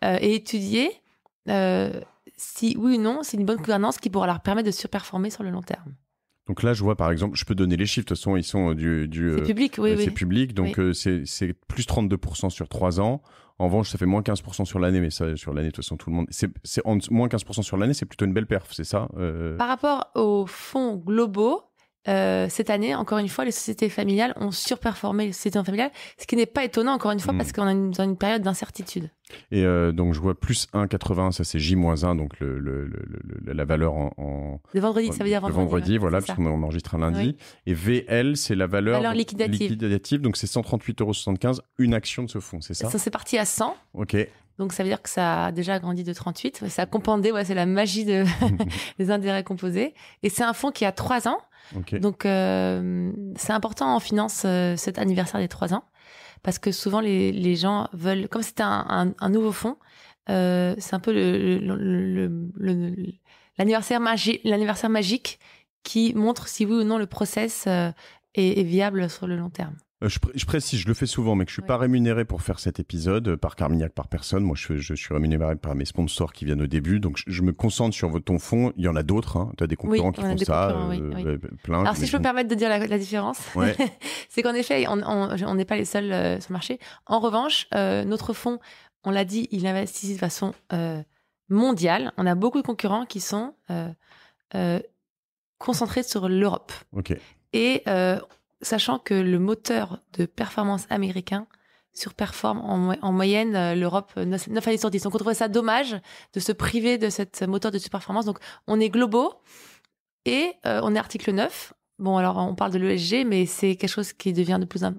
euh, et étudier. Euh, si oui ou non, c'est une bonne gouvernance qui pourra leur permettre de surperformer sur le long terme. Donc là, je vois par exemple, je peux donner les chiffres, de toute façon, ils sont euh, du. du c'est euh, public, euh, oui. C'est public, donc c'est plus 32% sur 3 ans. En revanche, ça fait moins 15% sur l'année, mais ça, sur l'année, de toute façon, tout le monde. C'est moins 15% sur l'année, c'est plutôt une belle perf, c'est ça Par rapport aux fonds globaux, euh, cette année, encore une fois, les sociétés familiales ont surperformé les sociétés familiales, ce qui n'est pas étonnant, encore une fois, hmm. parce qu'on est dans une période d'incertitude. Et euh, donc, je vois plus 1,80, ça c'est J-1, donc la valeur en, Le vendredi, ça veut dire vendredi. vendredi, voilà, puisqu'on enregistre un lundi. Et VL, c'est la valeur, liquidative. Donc, c'est 138,75 euros, une action de ce fonds, c'est ça Ça, c'est parti à 100. OK. Donc ça veut dire que ça a déjà grandi de 38, ça a compendé, ouais, c'est la magie des intérêts composés. Et c'est un fonds qui a 3 ans, donc euh, c'est important en finance euh, cet anniversaire des trois ans parce que souvent les, gens veulent, comme c'est un, nouveau fonds, euh, c'est un peu l'anniversaire le, l'anniversaire magique qui montre si oui ou non le process est viable sur le long terme. Euh, je, précise, je le fais souvent, mais que je suis pas rémunéré pour faire cet épisode euh, par Carmignac, par personne. Moi, je, je suis rémunéré par mes sponsors qui viennent au début, donc je, me concentre sur ton fond. Il y en a d'autres. Hein. Tu as des concurrents qui font ça, euh, plein. Alors, si je peux me permettre de dire la, différence, c'est qu'en effet, on n'est pas les seuls sur le marché. En revanche, notre fonds, on l'a dit, il investit de façon mondiale. On a beaucoup de concurrents qui sont concentrés sur l'Europe. Ok. Et sachant que le moteur de performance américain surperforme en, moyenne euh, l'Europe 9, euh, années sur 10. Donc on trouvait ça dommage de se priver de ce moteur de performance. Donc on est globaux et euh, on est article 9 bon, alors on parle de l'ESG, mais c'est quelque chose qui devient de plus, en,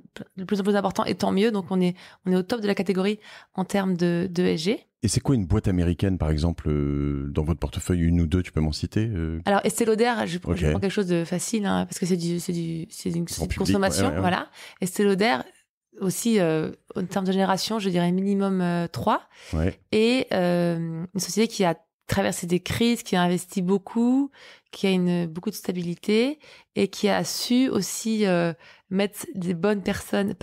plus plus important et tant mieux. Donc on est, on est au top de la catégorie en termes de, de e Et c'est quoi une boîte américaine, par exemple, euh, dans votre portefeuille, une ou deux, tu peux m'en citer euh? Alors Estée Lauder, je, prends quelque chose de facile, hein, parce que c'est du, c'est du, c'est une, consommation, voilà. Estée Lauder, aussi, euh, en termes de génération, je dirais minimum 3. Et une société qui a traversé des crises, qui a investi beaucoup, qui a une beaucoup de stabilité et qui a su aussi euh, mettre des bonnes personnes,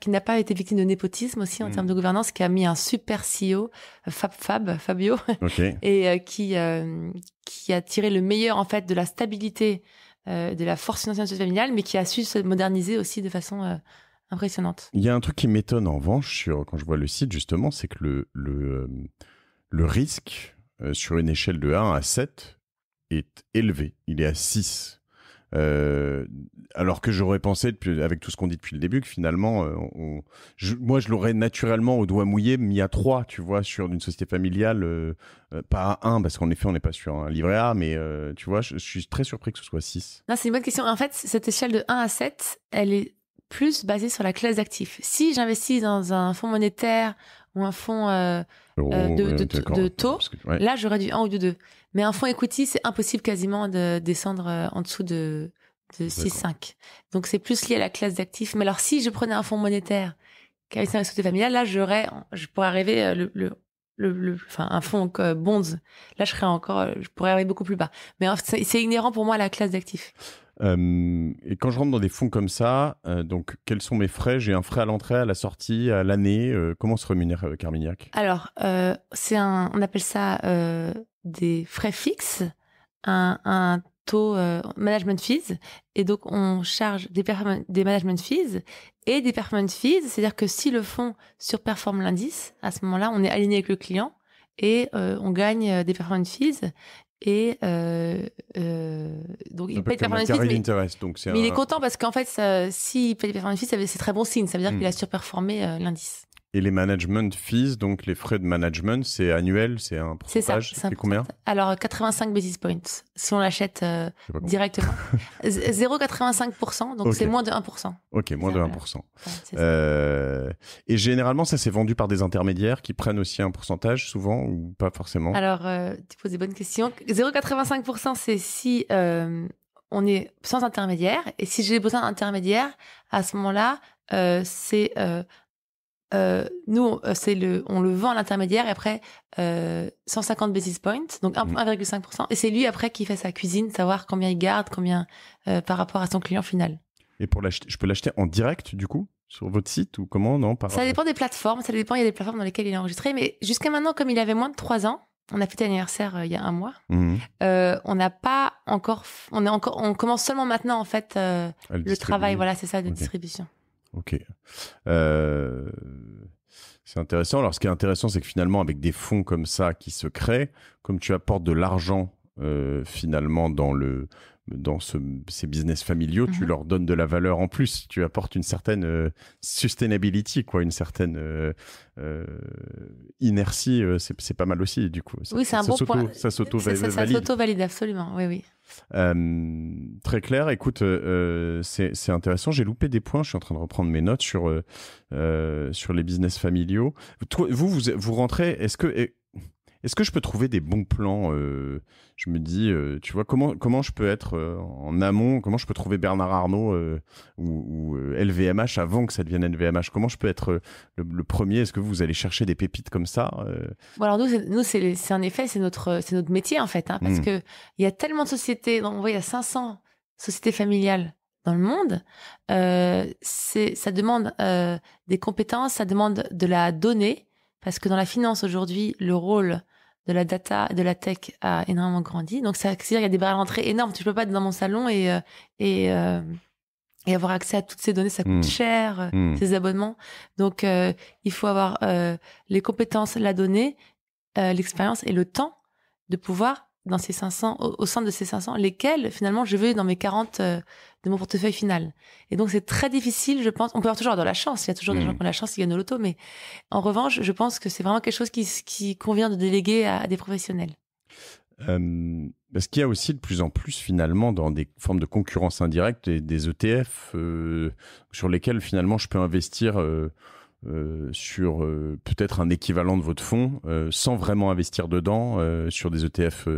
qui n'a pas été victime de népotisme aussi en hmm. termes de gouvernance, qui a mis un super CEO, Fab Fab Fabio, et euh, qui euh, qui a tiré le meilleur en fait de la stabilité, de la force financière de familiale, mais qui a su se moderniser aussi de façon impressionnante. Il y a un truc qui m'étonne en revanche sur, quand je vois le site justement, c'est que le le le risque euh, sur une échelle de 1 à 7 est élevé. Il est à 6. Euh, alors que j'aurais pensé, avec tout ce qu'on dit depuis le début, que finalement, euh, moi, je l'aurais naturellement au doigt mouillé mis à 3, tu vois, sur une société familiale, pas à 1, parce qu'en effet, on n'est pas sur un livret A, mais tu vois, je, suis très surpris que ce soit 6. Non, c'est une bonne question. En fait, cette échelle de 1 à 7, elle est plus basée sur la classe d'actifs. Si j'investis dans un fonds monétaire ou un fonds euh, euh, de, taux, là j'aurais du 1 ou du 2. Mais un fonds equity, c'est impossible quasiment de descendre euh, en dessous de, de 5. Donc c'est plus lié à la classe d'actifs. Mais alors si je prenais un fonds monétaire qui avait un familial, là j'aurais, je pourrais arriver le, le le, enfin un fonds bonds, là je encore, je pourrais arriver beaucoup plus bas. Mais c'est inhérent pour moi à la classe d'actifs. Euh, et quand je rentre dans des fonds comme ça, euh, donc quels sont mes frais J'ai un frais à l'entrée, à la sortie, à l'année. Euh, comment se rémunère Carmignac Alors, c'est un, on appelle ça des frais fixes, un, taux management fees, et donc on charge des, des management fees et des performance fees, c'est-à-dire que si le fonds surperforme l'indice, à ce moment-là, on est aligné avec le client et on gagne des performance fees et euh, euh donc il paye des performances. mais il est content parce qu'en fait, s'il si paye performances, performances, c'est très bon signe. Ça veut dire hmm. qu'il a surperformé euh, l'indice. Et les management fees, donc les frais de management, c'est annuel, c'est un pourcentage. C'est ça. C'est combien Alors 85 basis points si on l'achète euh, directement. 0,85%, donc c'est moins de 1%. Ok, moins de 1%. Euh, et généralement, ça c'est vendu par des intermédiaires qui prennent aussi un pourcentage souvent ou pas forcément. Alors, euh, tu poses des bonnes questions. 0,85%, c'est si on est sans intermédiaire. Et si j'ai besoin d'intermédiaire, à ce moment-là, c'est euh, nous, euh, on le vend à l'intermédiaire et après 150 euh, basis points, donc 1,5%. Mm. Et c'est lui après qui fait sa cuisine, savoir combien il garde, combien par rapport à son client final. Et pour l'acheter, je peux l'acheter en direct du coup sur votre site ou comment non Ça dépend des plateformes, ça dépend. Il y a des plateformes dans lesquelles il est enregistré, mais jusqu'à maintenant, comme il avait moins de 3 ans, on a fêté l'anniversaire il y a un mois. Mmh. on n'a pas encore, on est encore, on commence seulement maintenant en fait le, travail, voilà, c'est ça, de distribution. Ok. Euh, c'est intéressant. Alors, ce qui est intéressant, c'est que finalement, avec des fonds comme ça qui se créent, comme tu apportes de l'argent euh, finalement dans le dans ces business familiaux, tu mhm. leur donnes de la valeur en plus. Tu apportes une certaine euh, sustainability, quoi, une certaine euh, euh, inertie. c'est pas mal aussi, du coup. oui, c'est un bon point. Ça s'auto-valide. Ça, s'auto-valide, absolument. Oui, oui. très clair. Écoute, c'est intéressant. J'ai loupé des points. Je suis en train de reprendre mes notes sur sur les business familiaux. vous, vous, vous rentrez. Est-ce que est-ce que je peux trouver des bons plans euh, Je me dis, euh, tu vois, comment, comment je peux être euh, en amont Comment je peux trouver Bernard Arnault ou, LVMH avant que ça devienne LVMH Comment je peux être le, premier Est-ce que vous allez chercher des pépites comme ça alors nous, c'est, nous, c'est, un effet, c'est notre, c'est notre métier en fait, hein, parce mmh. que il y a tellement de sociétés, on voit il y a 500 sociétés familiales dans le monde, c'est, ça demande des compétences, ça demande de la donner, parce que dans la finance aujourd'hui, le rôle de la data, de la tech a énormément grandi. Donc, ça c'est-à-dire qu'il y a des barrières d'entrée énormes. Tu peux pas être dans mon salon et, euh, euh, et, avoir accès à toutes ces données, ça hmm. coûte cher, euh, hmm. ces abonnements. Donc, il faut avoir les compétences, la donnée, l'expérience et le temps de pouvoir dans ces 500, au, sein de ces 500, lesquels finalement je veux dans mes 40 euh, de mon portefeuille final. Et donc c'est très difficile, je pense. On peut avoir toujours avoir de la chance. Il y a toujours des mm. gens qui ont la chance, qui gagnent au l'auto, mais en revanche, je pense que c'est vraiment quelque chose qui, qui convient de déléguer à, des professionnels. parce qu'il y a aussi de plus en plus finalement dans des formes de concurrence indirecte des ETF euh, sur lesquels finalement je peux investir. Euh, euh, sur euh, peut-être un équivalent de votre fonds euh, sans vraiment investir dedans sur des ETF,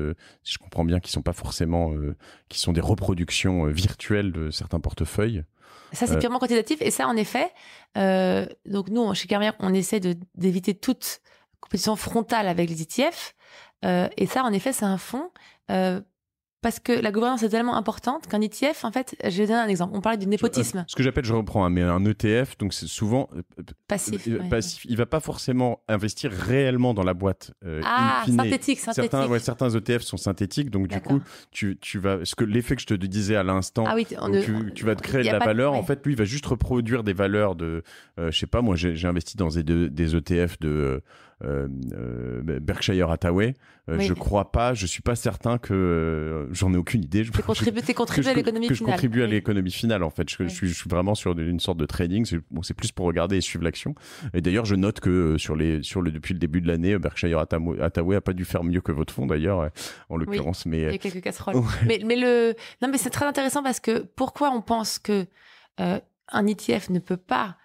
si je comprends bien, qui sont pas forcément, qui sont des reproductions virtuelles de certains portefeuilles. Ça, c'est purement quantitatif. Et ça, en effet, donc nous, chez carrière on essaie d'éviter toute compétition frontale avec les ETF. et ça, en effet, c'est un fonds parce que la gouvernance est tellement importante qu'un ETF, en fait, je vais donner un exemple. On parlait du euh, népotisme. Ce que j'appelle, je reprends, mais un ETF, donc c'est souvent euh, euh, passif. passif. Il va pas forcément investir réellement dans la boîte. ah, synthétique, synthétique. Certains, ETF e sont synthétiques, donc du coup, tu, vas. Ce que l'effet que je te disais à l'instant, ah tu, vas te créer de la valeur. En fait, lui, il va juste reproduire des valeurs de. Je je sais pas, moi, j'ai investi dans des ETF e de. Euh, euh, Berkshire Hathaway. Euh, je crois pas, je suis pas certain que j'en ai aucune idée. Je, peux à l'économie finale. je contribue à l'économie finale en fait. Je, suis, vraiment sur une sorte de trading. C'est plus pour regarder et suivre l'action. Et d'ailleurs, je note que sur le depuis le début de l'année, Berkshire Hathaway a pas dû faire mieux que votre fonds d'ailleurs en l'occurrence. Mais il quelques casseroles. mais, le non mais c'est très intéressant parce que pourquoi on pense que un ETF ne peut pas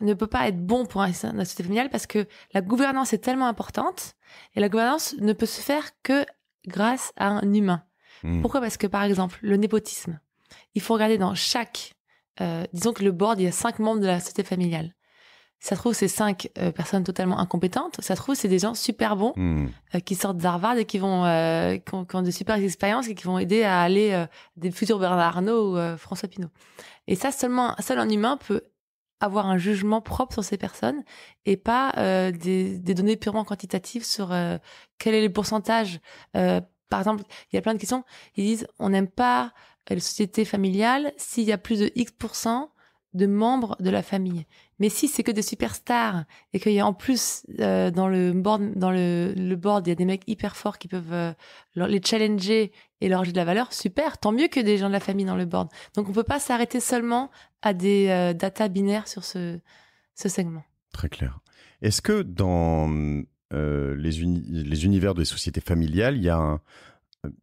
ne peut pas être bon pour la société familiale parce que la gouvernance est tellement importante et la gouvernance ne peut se faire que grâce à un humain. Hmm. Pourquoi Parce que par exemple, le népotisme, il faut regarder dans chaque, euh, disons que le board, il y a cinq membres de la société familiale. ça trouve, ces cinq euh, personnes totalement incompétentes. ça trouve, c'est des gens super bons hmm. euh, qui sortent d'Harvard et qui vont qui ont, de super expériences et qui vont aider à aller des futurs Bernard Arnault ou François Pinault. Et ça, seulement seul un humain peut avoir un jugement propre sur ces personnes et pas euh, des, données purement quantitatives sur euh, quel est le pourcentage. Euh, par exemple, il y a plein de questions. Ils disent on n'aime pas les sociétés familiales s'il y a plus de X% de membres de la famille. Mais si c'est que des superstars et qu'il y a en plus euh, dans le board, dans le, board, il y a des mecs hyper forts qui peuvent euh, les challenger et leur de la valeur, super. Tant mieux que des gens de la famille dans le board. Donc on peut pas s'arrêter seulement à des euh, data binaires sur ce segment. Très clair. Est-ce que dans les, les univers des sociétés familiales, il y a un,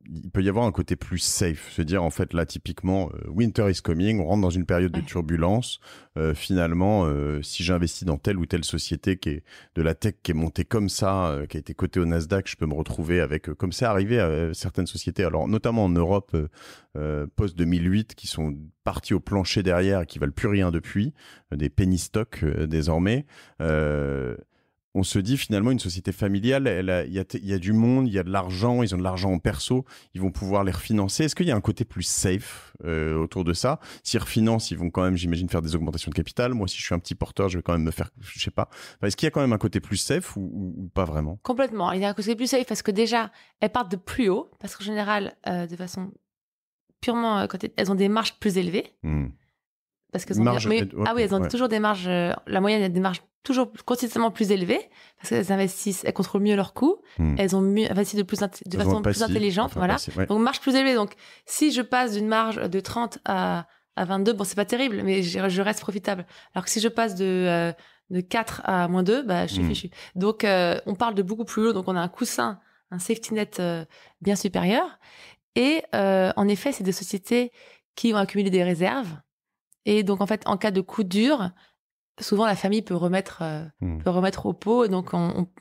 il peut y avoir un côté plus safe, se dire en fait là typiquement euh, winter is coming, on rentre dans une période de turbulence. Euh, finalement, euh, si j'investis dans telle ou telle société qui est de la tech qui est montée comme ça, qui a été cotée au Nasdaq, je peux me retrouver avec comme c'est arrivé à certaines sociétés, alors notamment en Europe post 2008 qui sont partis au plancher derrière et qui valent plus rien depuis, des penny stocks désormais on se dit finalement une société familiale, il y, a, du monde, il y a de l'argent, ils ont de l'argent en perso, ils vont pouvoir les refinancer. Est-ce qu'il y a un côté plus safe euh, autour de ça S'ils refinancent, ils vont quand même, j'imagine, faire des augmentations de capital. Moi, si je suis un petit porteur, je vais quand même me faire, je sais pas. Est-ce qu'il y a quand même un côté plus safe ou, pas vraiment Complètement. Il y a un côté plus safe parce que déjà, elles partent de plus haut, parce qu'en général, euh, de façon purement, quand euh, elles ont des marges plus élevées. Hmm. Parce qu'elles ont, ah oui, elles ont toujours des marges, la moyenne a des marges toujours constamment plus élevées parce qu'elles investissent, elles contrôlent mieux leurs coûts, hmm. elles ont mieux investi de plus de façon plus intelligente, voilà. Donc marge plus élevée. Donc si je passe d'une marge de 30 à à 22, bon c'est pas terrible, mais je, reste profitable. Alors que si je passe de euh, de 4 à moins 2, bah je suis hmm. fichu. Donc euh, on parle de beaucoup plus haut, donc on a un coussin, un safety net euh, bien supérieur. Et en effet, c'est des sociétés qui ont accumulé des réserves. Et donc en fait, en cas de coup dur, souvent la famille peut remettre euh, hmm. peut remettre au pot donc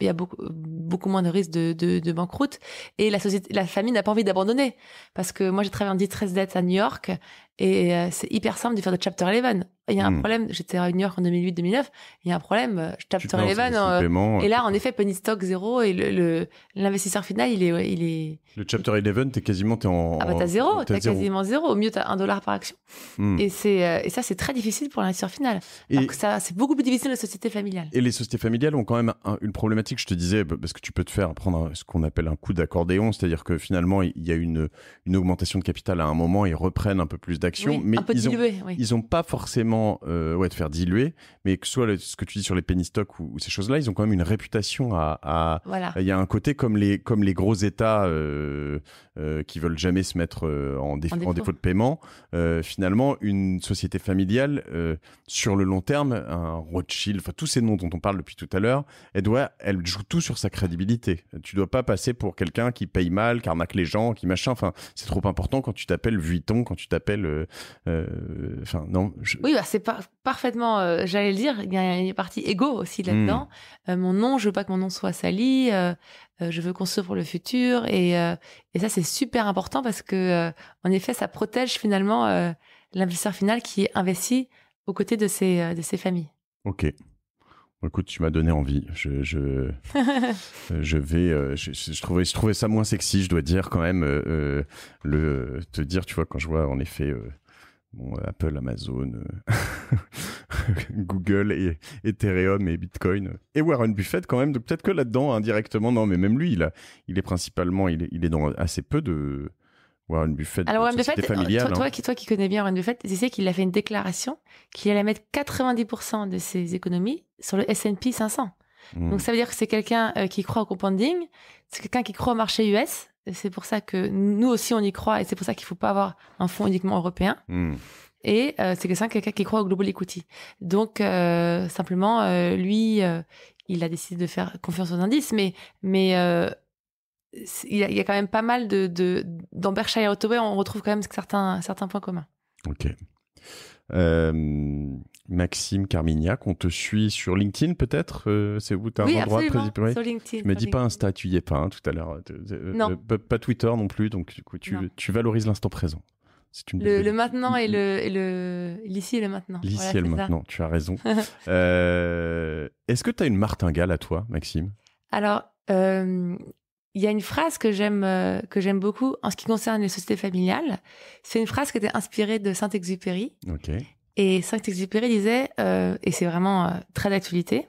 il y a beaucoup beaucoup moins de risques de, de, banqueroute et la société la famille n'a pas envie d'abandonner parce que moi j'ai travaillé en 10-13 dettes à New York et euh, c'est hyper simple de faire de Chapter 11. Il y a un problème, j'étais à New York en 2008-2009, il y a un problème, Chapter 11. et là, en effet, penny stock zéro et l'investisseur le, l'investisseur final, il est, il est. Le Chapter 11, t'es quasiment, t'es en. Ah bah t'as zéro, t'as quasiment zéro. Au mieux, t'as un dollar par action. Hmm. Et c'est, euh, et ça, c'est très difficile pour l'investisseur final. donc ça, c'est beaucoup plus difficile dans les sociétés familiales. Et les sociétés familiales ont quand même une problématique, je te disais, parce que tu peux te faire prendre ce qu'on appelle un coup d'accordéon, c'est-à-dire que finalement, il y a une, une augmentation de capital à un moment, ils reprennent un peu plus d'actions mais ils, dilué, ont, ils pas forcément euh, ouais de faire diluer, mais que soit ce que tu dis sur les penny stocks ou, ces choses-là, ils ont quand même une réputation à, voilà. il y a un côté comme les comme les gros États euh, euh, qui veulent jamais se mettre euh, en, défaut. de paiement. Euh, finalement, une société familiale, sur le long terme, un Rothschild, enfin tous ces noms dont on parle depuis tout à l'heure, elle elle joue tout sur sa crédibilité. Tu dois pas passer pour quelqu'un qui paye mal, qui arnaque les gens, qui machin. Enfin, c'est trop important quand tu t'appelles Vuitton, quand tu t'appelles, enfin non. Oui, bah, c'est pas parfaitement, euh, j'allais le dire, il y a une partie égo aussi hmm. là-dedans. Euh, mon nom, je veux pas que mon nom soit sali, euh, je veux construire pour le futur. Et, ça, c'est super important parce que, en effet, ça protège finalement l'investisseur final qui investit aux côtés de ses, de ses familles. Ok. Écoute, tu m'as donné envie. Je, je, vais. Je, trouvais, ça moins sexy, je dois dire quand même. le te dire, tu vois, quand je vois en effet euh, Apple, Amazon, euh, Google et Ethereum et Bitcoin et Warren Buffett quand même. peut-être que là-dedans indirectement, non, mais même lui, il est principalement, il est, dans assez peu de Warren Buffett. Alors Warren Buffett, hein. toi, qui connais bien Warren Buffett, tu sais qu'il a fait une déclaration qu'il allait mettre 90% de ses économies sur le S&P 500. Hmm. Donc ça veut dire que c'est quelqu'un euh, qui croit au compounding, c'est quelqu'un qui croit au marché US, c'est pour ça que nous aussi on y croit et c'est pour ça qu'il ne faut pas avoir un fonds uniquement européen. Hmm. Et euh, c'est quelqu'un quelqu'un qui croit au global equity. Donc euh, simplement euh, lui il a décidé de faire confiance aux indices mais mais il y, a, quand même pas mal de, de dans Berkshire Hathaway on retrouve quand même certains certains points communs. OK. Euh, Maxime Carmignac, on te suit sur LinkedIn peut-être euh, C'est où t'as un endroit très sur LinkedIn. me dis pas Insta, tu y es pas hein, tout à l'heure. Euh, pas Twitter non plus, donc coup tu, valorises l'instant présent. le, maintenant et le, le l'ici et le maintenant. L'ici et le maintenant, tu as raison. est-ce que tu as une martingale à toi, Maxime Alors, il y a une phrase que j'aime euh, que j'aime beaucoup en ce qui concerne les sociétés familiales. C'est une phrase qui était inspirée de Saint-Exupéry. Et Saint-Exupéry disait, euh, et c'est vraiment euh, très d'actualité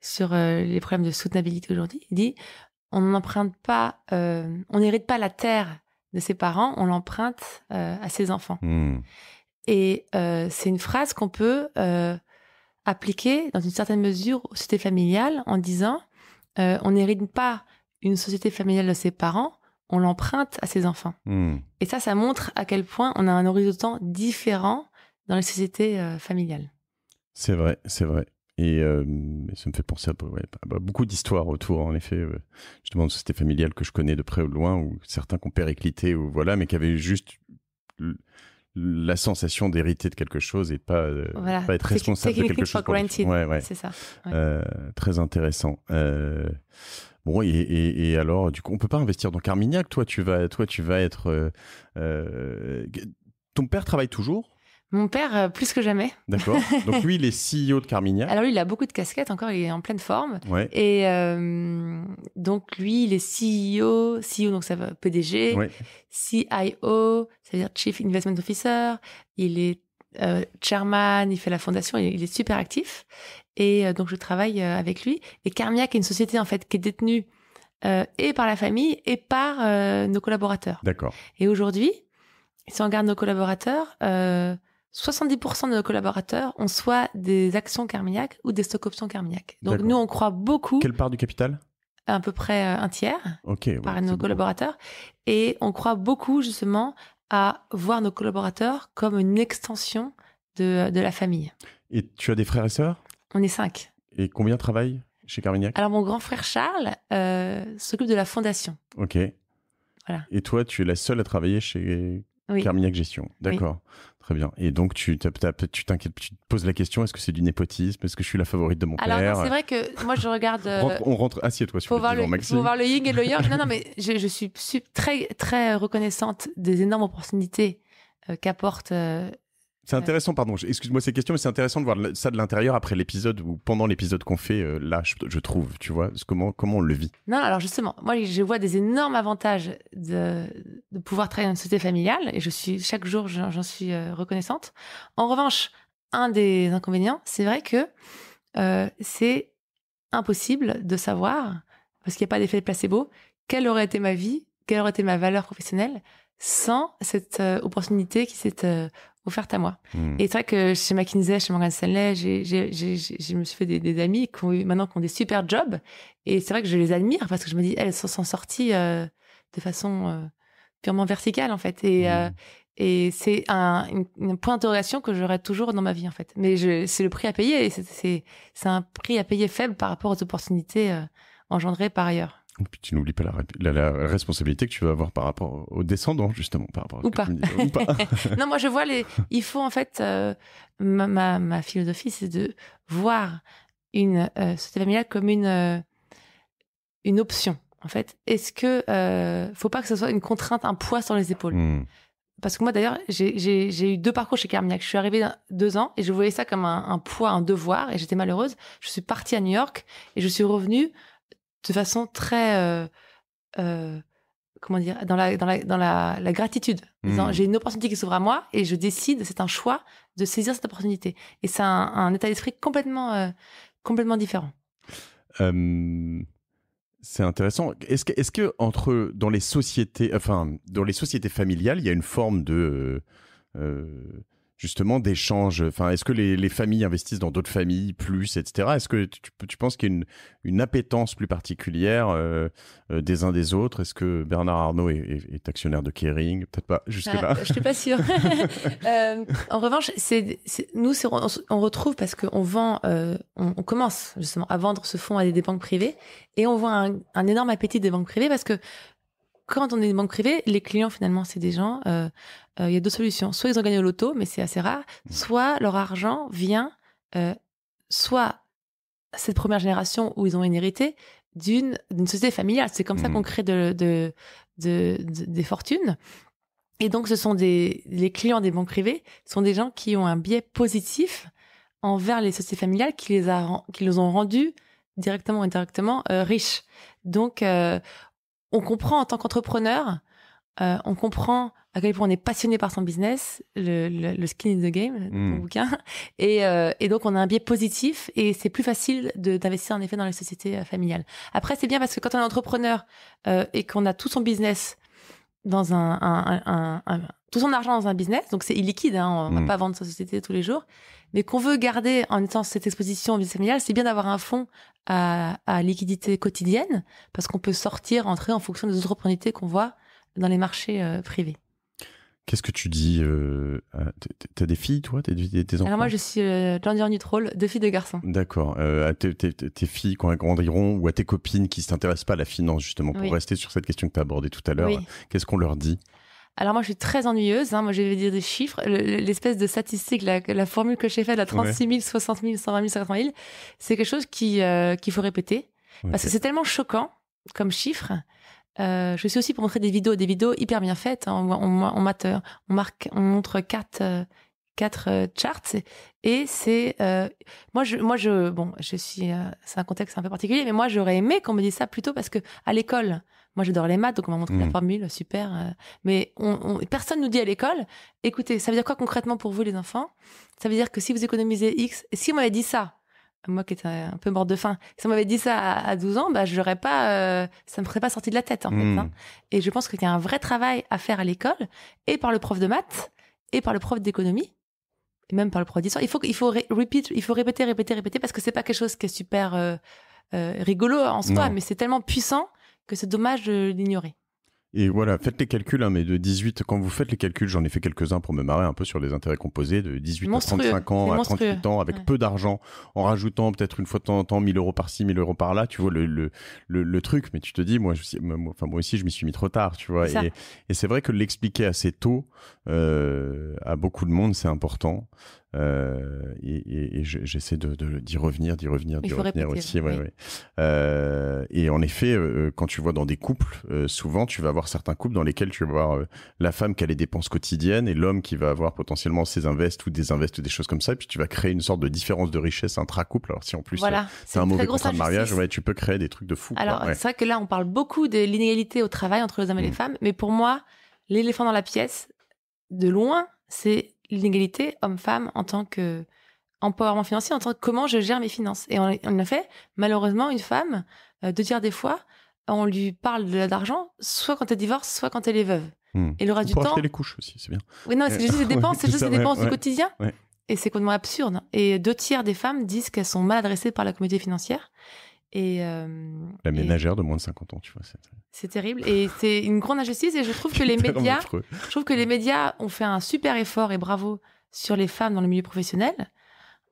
sur les problèmes de soutenabilité aujourd'hui, il dit on n'emprunte pas, on n'hérite pas la terre de ses parents, on l'emprunte à ses enfants. Hmm. Et c'est une phrase qu'on peut appliquer dans une certaine mesure aux sociétés familiales en disant on n'hérite pas une société familiale de ses parents, on l'emprunte à ses enfants. Hmm. Et ça, ça montre à quel point on a un horizon différent dans les sociétés euh, familiales. C'est vrai, c'est vrai. Et euh, ça me fait penser à, beaucoup d'histoires autour, en effet, euh, je demande sociétés familiales que je connais de près ou de loin, ou certains qui ont périclité, ou voilà, mais qui avaient juste la sensation d'hériter de quelque chose et pas, pas être responsable de quelque chose. Ouais, ouais. C'est ça. très intéressant. Bon, et, alors, du coup, on peut pas investir dans Carmignac. Toi, tu vas, toi, tu vas être. Euh, euh, ton père travaille toujours mon père, euh, plus que jamais. D'accord. Donc lui, il est CEO de Carmignac. Alors lui, il a beaucoup de casquettes encore, il est en pleine forme. Et donc lui, il est CEO, CEO donc ça va PDG, CIO, ça veut dire Chief Investment Officer, il est chairman, il fait la fondation, il est super actif. Et euh, donc je travaille euh, avec lui. Et Carmiac est une société en fait qui est détenue euh, et par la famille et par nos collaborateurs. D'accord. Et aujourd'hui, si on regarde nos collaborateurs, 70% de nos collaborateurs ont soit des actions Carmiac ou des stock options Carmiac. Donc nous, on croit beaucoup. Quelle part du capital À peu près un tiers par nos collaborateurs. Et on croit beaucoup justement à voir nos collaborateurs comme une extension de, de la famille. Et tu as des frères et sœurs on est cinq. Et combien travaille chez Carmignac Alors, mon grand frère Charles euh, s'occupe de la fondation. Ok. Voilà. Et toi, tu es la seule à travailler chez oui. Carmignac Gestion. D'accord. Très bien. Et donc, tu t'inquiètes, tu, tu te poses la question est-ce que c'est du népotisme Est-ce que je suis la favorite de mon père Alors, c'est vrai que moi, je regarde. Euh, on rentre, assieds-toi sur le voir le, Maxime. Faut voir le Ying et le yang. non, non, mais je, suis, très, très reconnaissante des énormes opportunités euh, qu'apporte c'est intéressant, pardon. Excuse-moi ces questions, mais c'est intéressant de voir ça de l'intérieur après l'épisode ou pendant l'épisode qu'on fait euh, là, je, trouve, tu vois, comment comment on le vit. Non, alors justement, moi je vois des énormes avantages de, pouvoir travailler dans une société familiale et je suis chaque jour j'en suis euh, reconnaissante. En revanche, un des inconvénients, c'est vrai que euh, c'est impossible de savoir parce qu'il n'y a pas d'effet placebo quelle aurait été ma vie, quelle aurait été ma valeur professionnelle sans cette opportunité qui s'est offerte à moi. Hmm. Et c'est vrai que chez McKinsey, chez Morgan Stanley, j'ai, je me suis fait des, amis qui ont maintenant qui ont des super jobs. Et c'est vrai que je les admire parce que je me dis, elles s'en sont sorties euh, de façon euh, purement verticale en fait. Et, euh, hmm. et c'est un, une, point d'interrogation que j'aurai toujours dans ma vie en fait. Mais je, c'est le prix à payer et c'est, c'est un prix à payer faible par rapport aux opportunités engendrées par ailleurs. Et puis tu n'oublies pas la, responsabilité que tu vas avoir par rapport aux descendants, justement, par rapport ou, pas. non, moi je vois les. Il faut en fait, euh, ma, ma, ma, philosophie, c'est de voir une euh, société comme une euh, une option. En fait, est-ce que euh, faut pas que ce soit une contrainte, un poids sur les épaules hmm. Parce que moi d'ailleurs, j'ai eu deux parcours chez Carmignac. Je suis arrivée deux ans et je voyais ça comme un, un poids, un devoir, et j'étais malheureuse. Je suis partie à New York et je suis revenue de façon très euh, euh, comment dire dans la dans la dans la, gratitude mmh. j'ai une opportunité qui s'ouvre à moi et je décide c'est un choix de saisir cette opportunité et c'est un, état d'esprit complètement euh, complètement différent c'est intéressant est-ce que est-ce que entre dans les sociétés enfin dans les sociétés familiales il y a une forme de justement d'échanges enfin, Est-ce que les, familles investissent dans d'autres familles plus, etc. Est-ce que tu, penses qu'il y a une, appétence plus particulière euh, euh, des uns des autres Est-ce que Bernard Arnault est, actionnaire de Kering Peut-être pas jusque-là. je ah, je suis pas sûre. Euh, en revanche, nous, on, retrouve parce qu'on vend, on, commence justement à vendre ce fonds à des, banques privées et on voit un énorme appétit des banques privées parce que quand on est une banque privée, les clients finalement, c'est des gens. Euh, euh, il y a deux solutions. Soit ils ont gagné au loto, mais c'est assez rare. Mmh. Soit leur argent vient, euh, soit cette première génération où ils ont hérité d'une société familiale. C'est comme ça qu'on mmh. crée de, des fortunes. Et donc, ce sont des les clients des banques privées sont des gens qui ont un biais positif envers les sociétés familiales qui les a qui les ont rendus directement ou indirectement riches. Donc, on comprend en tant qu'entrepreneur, euh, on comprend à quel point on est passionné par son business, le, skin in the game, mon hmm. bouquin, euh, et, donc on a un biais positif et c'est plus facile d'investir en effet dans les société familiale. Euh, familiales. Après c'est bien parce que quand on est entrepreneur et qu'on a tout son business dans un, tout son argent dans un business, donc c'est illiquide, hein, on va mm. pas vendre sa société tous les jours, mais qu'on veut garder en étant cette exposition au business familial, c'est bien d'avoir un fonds à, liquidité quotidienne, parce qu'on peut sortir, entrer en fonction des autres opportunités qu'on voit dans les marchés euh, privés. Qu'est-ce que tu dis euh, T'as des filles, toi tes enfants Alors moi, je suis euh, neutral, deux filles, deux garçons. D'accord. Euh, à tes, tes, tes, filles, quand elles grandiront, ou à tes copines qui s'intéressent pas à la finance, justement, pour rester sur cette question que tu as abordée tout à l'heure, qu'est-ce qu'on leur dit alors moi, je suis très ennuyeuse. Hein. Moi, je vais dire des chiffres. L'espèce de statistique, la, formule que j'ai faite, la 36 000, 60 000, 120 000, 50 000, c'est quelque chose qui euh, qu'il faut répéter parce que c'est tellement choquant comme chiffre. Euh, je suis aussi pour montrer des vidéos, des vidéos hyper bien faites. Hein. On, marque, on montre quatre. Euh, quatre charts et c'est moi je moi je bon je suis c'est un contexte un peu particulier mais moi j'aurais aimé qu'on me dise ça plutôt parce que à l'école moi, j'adore les maths, donc on m'a montré la mmh. formule, super. Euh. mais on, personne nous dit à l'école, écoutez, ça veut dire quoi concrètement pour vous, les enfants Ça veut dire que si vous économisez X, si on m'avait dit ça, moi qui étais un peu morte de faim, si on m'avait dit ça à, 12 ans, bah, je pas, euh, ça me serait pas sorti de la tête, en fait. Mmh. Hein. Et je pense qu'il y a un vrai travail à faire à l'école, et par le prof de maths, et par le prof d'économie, et même par le prof d'histoire. Il faut, il faut il faut répéter, répéter, répéter, parce que c'est pas quelque chose qui est super, euh, rigolo en soi, mais c'est tellement puissant que c'est dommage de l'ignorer. Et voilà, faites les calculs, hein, mais de 18, quand vous faites les calculs, j'en ai fait quelques-uns pour me marrer un peu sur les intérêts composés, de 18 à 35 ans, à 38 ans, avec peu d'argent, en rajoutant peut-être une fois de temps en temps 1000 euros par-ci, 1000 euros par-là, tu vois le, le, le, truc, mais tu te dis, moi, je, moi aussi, je m'y suis mis trop tard, tu vois. Et, c'est vrai que l'expliquer assez tôt euh, à beaucoup de monde, c'est important. Euh, et, j'essaie de, d'y revenir, d'y revenir, d'y revenir aussi. Euh, et en effet, euh, quand tu vois dans des couples, souvent tu vas avoir certains couples dans lesquels tu vas voir la femme qui a les dépenses quotidiennes et l'homme qui va avoir potentiellement ses investes ou des investes ou des choses comme ça. Et puis tu vas créer une sorte de différence de richesse intra-couple. Alors si en plus c'est un mauvais contrat de mariage, ouais, tu peux créer des trucs de fou. Alors c'est vrai que là, on parle beaucoup de l'inégalité au travail entre les hommes et les mmh. femmes, mais pour moi, l'éléphant dans la pièce, de loin, c'est l'inégalité homme-femme en tant que empowerment financier, en tant que comment je gère mes finances. Et on, effet, fait, malheureusement, une femme, euh, deux tiers des fois, on lui parle de d'argent, soit quand elle divorce, soit quand elle est veuve. Hmm. Et le reste du temps. les couches aussi, c'est bien. Oui, non, c'est euh, juste des dépenses, c'est juste des dépenses du quotidien. Et c'est complètement absurde. Et deux tiers des femmes disent qu'elles sont mal adressées par la communauté financière. Euh, la ménagère de moins de 50 ans, tu vois. C'est terrible. Et c'est une grande injustice. Et je trouve que les médias, je trouve que les médias ont fait un super effort et bravo sur les femmes dans le milieu professionnel.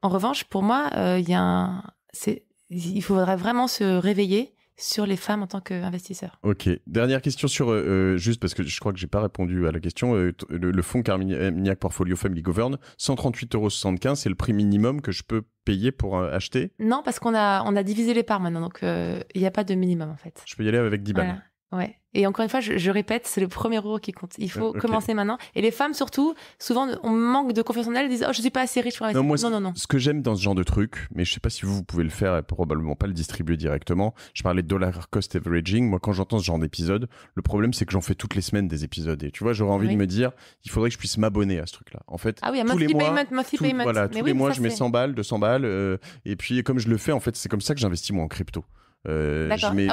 En revanche, pour moi, euh, il y a il faudrait vraiment se réveiller sur les femmes en tant qu'investisseurs. Ok. Dernière question sur, euh, euh, juste parce que je crois que j'ai pas répondu à la question, euh, le, fonds Carmignac Portfolio Family Govern, 138,75 euros, c'est le prix minimum que je peux payer pour acheter Non, parce qu'on a, on a divisé les parts maintenant, donc il n'y a pas de minimum en fait. Je peux y aller avec 10 balles. Ouais. Et encore une fois, je, répète, c'est le premier euro qui compte. Il faut commencer maintenant. Et les femmes surtout, souvent, on manque de confiance en elles, elles disent, oh, je suis pas assez riche pour investir. Non, non, non, Ce que j'aime dans ce genre de truc, mais je sais pas si vous, vous pouvez le faire et probablement pas le distribuer directement. Je parlais de dollar cost averaging. Moi, quand j'entends ce genre d'épisode, le problème, c'est que j'en fais toutes les semaines des épisodes. Et tu vois, j'aurais envie de me dire, il faudrait que je puisse m'abonner à ce truc-là. En fait, ah tous les mois, tous les mois, je mets 100 balles, 200 balles. Euh, et puis, comme je le fais, en fait, c'est comme ça que j'investis moi en crypto. Euh, d'accord. Ah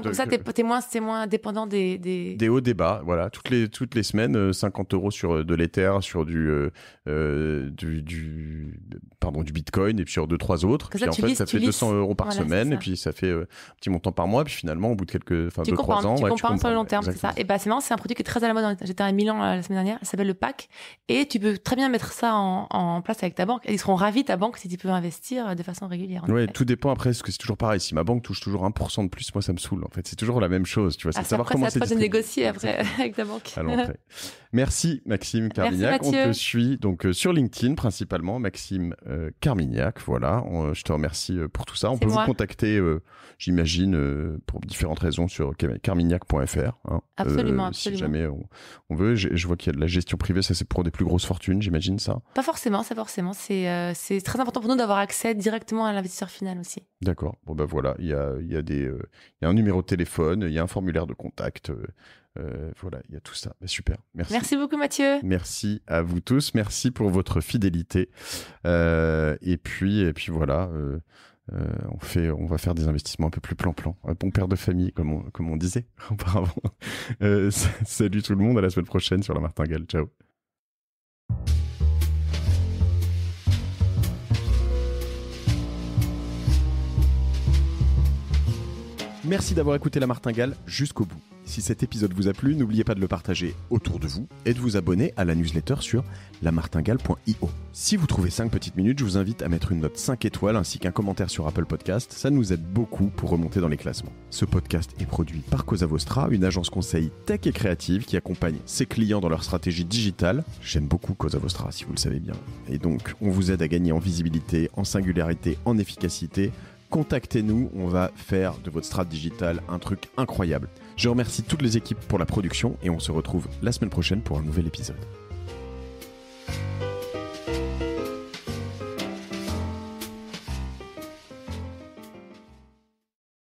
Comme ça, t'es, moins, dépendant des, des... hauts, des bas. Voilà, toutes les toutes les semaines, 50 euh, euros sur euh, de l'éther sur euh, du du, pardon du Bitcoin et puis sur deux trois autres. ça, en fait, ça fait 200 euros par semaine et puis ça fait un petit montant par mois. Puis finalement, au bout de quelques enfin deux trois ans, tu, ouais, tu comprends le long terme, c'est ça. Et bah c'est c'est un produit qui est très à la mode. J'étais à Milan la semaine dernière. Ça s'appelle le PAC et tu peux très bien mettre ça en, place avec ta banque. Ils seront ravis ta banque si tu peux investir de façon régulière. Oui, tout dépend après. Parce que c'est toujours pareil. Si ma banque touche toujours 1% de plus, moi ça me saoule en fait. C'est toujours la même chose, tu vois. C'est ah, savoir comment c'est de négocier après avec la banque. Merci Maxime Carmignac. je on te suit donc euh, sur LinkedIn principalement, Maxime Carminiac euh, Carmignac. Voilà, euh, je te remercie pour tout ça. On peut vous contacter, j'imagine, pour différentes raisons sur carmignac.fr. Hein. Absolument, absolument. Si jamais on, veut, je, vois qu'il y a de la gestion privée, ça c'est pour des plus grosses fortunes, j'imagine ça. Pas forcément, ça forcément. C'est c'est très important pour nous d'avoir accès directement à l'investisseur final aussi. D'accord. Bon ben voilà, il il y a des, euh, un numéro de téléphone, il y a un formulaire de contact. Euh, euh, voilà, il y a tout ça. Bah, super. Merci. Merci beaucoup, Mathieu. Merci à vous tous. Merci pour votre fidélité. et puis, et puis voilà. on fait, on va faire des investissements un peu plus plan-plan, un bon père de famille comme on, disait auparavant. salut tout le monde, à la semaine prochaine sur la Martingale. Ciao. Merci d'avoir écouté La Martingale jusqu'au bout. Si cet épisode vous a plu, n'oubliez pas de le partager autour de vous et de vous abonner à la newsletter sur lamartingale.io. Si vous trouvez 5 petites minutes, je vous invite à mettre une note 5 étoiles ainsi qu'un commentaire sur Apple Podcast, ça nous aide beaucoup pour remonter dans les classements. Ce podcast est produit par Cosa une agence conseil tech et créative qui accompagne ses clients dans leur stratégie digitale. J'aime beaucoup Cosa si vous le savez bien. Et donc, on vous aide à gagner en visibilité, en singularité, en efficacité contactez-nous, on va faire de votre strat digital un truc incroyable. Je remercie toutes les équipes pour la production et on se retrouve la semaine prochaine pour un nouvel épisode.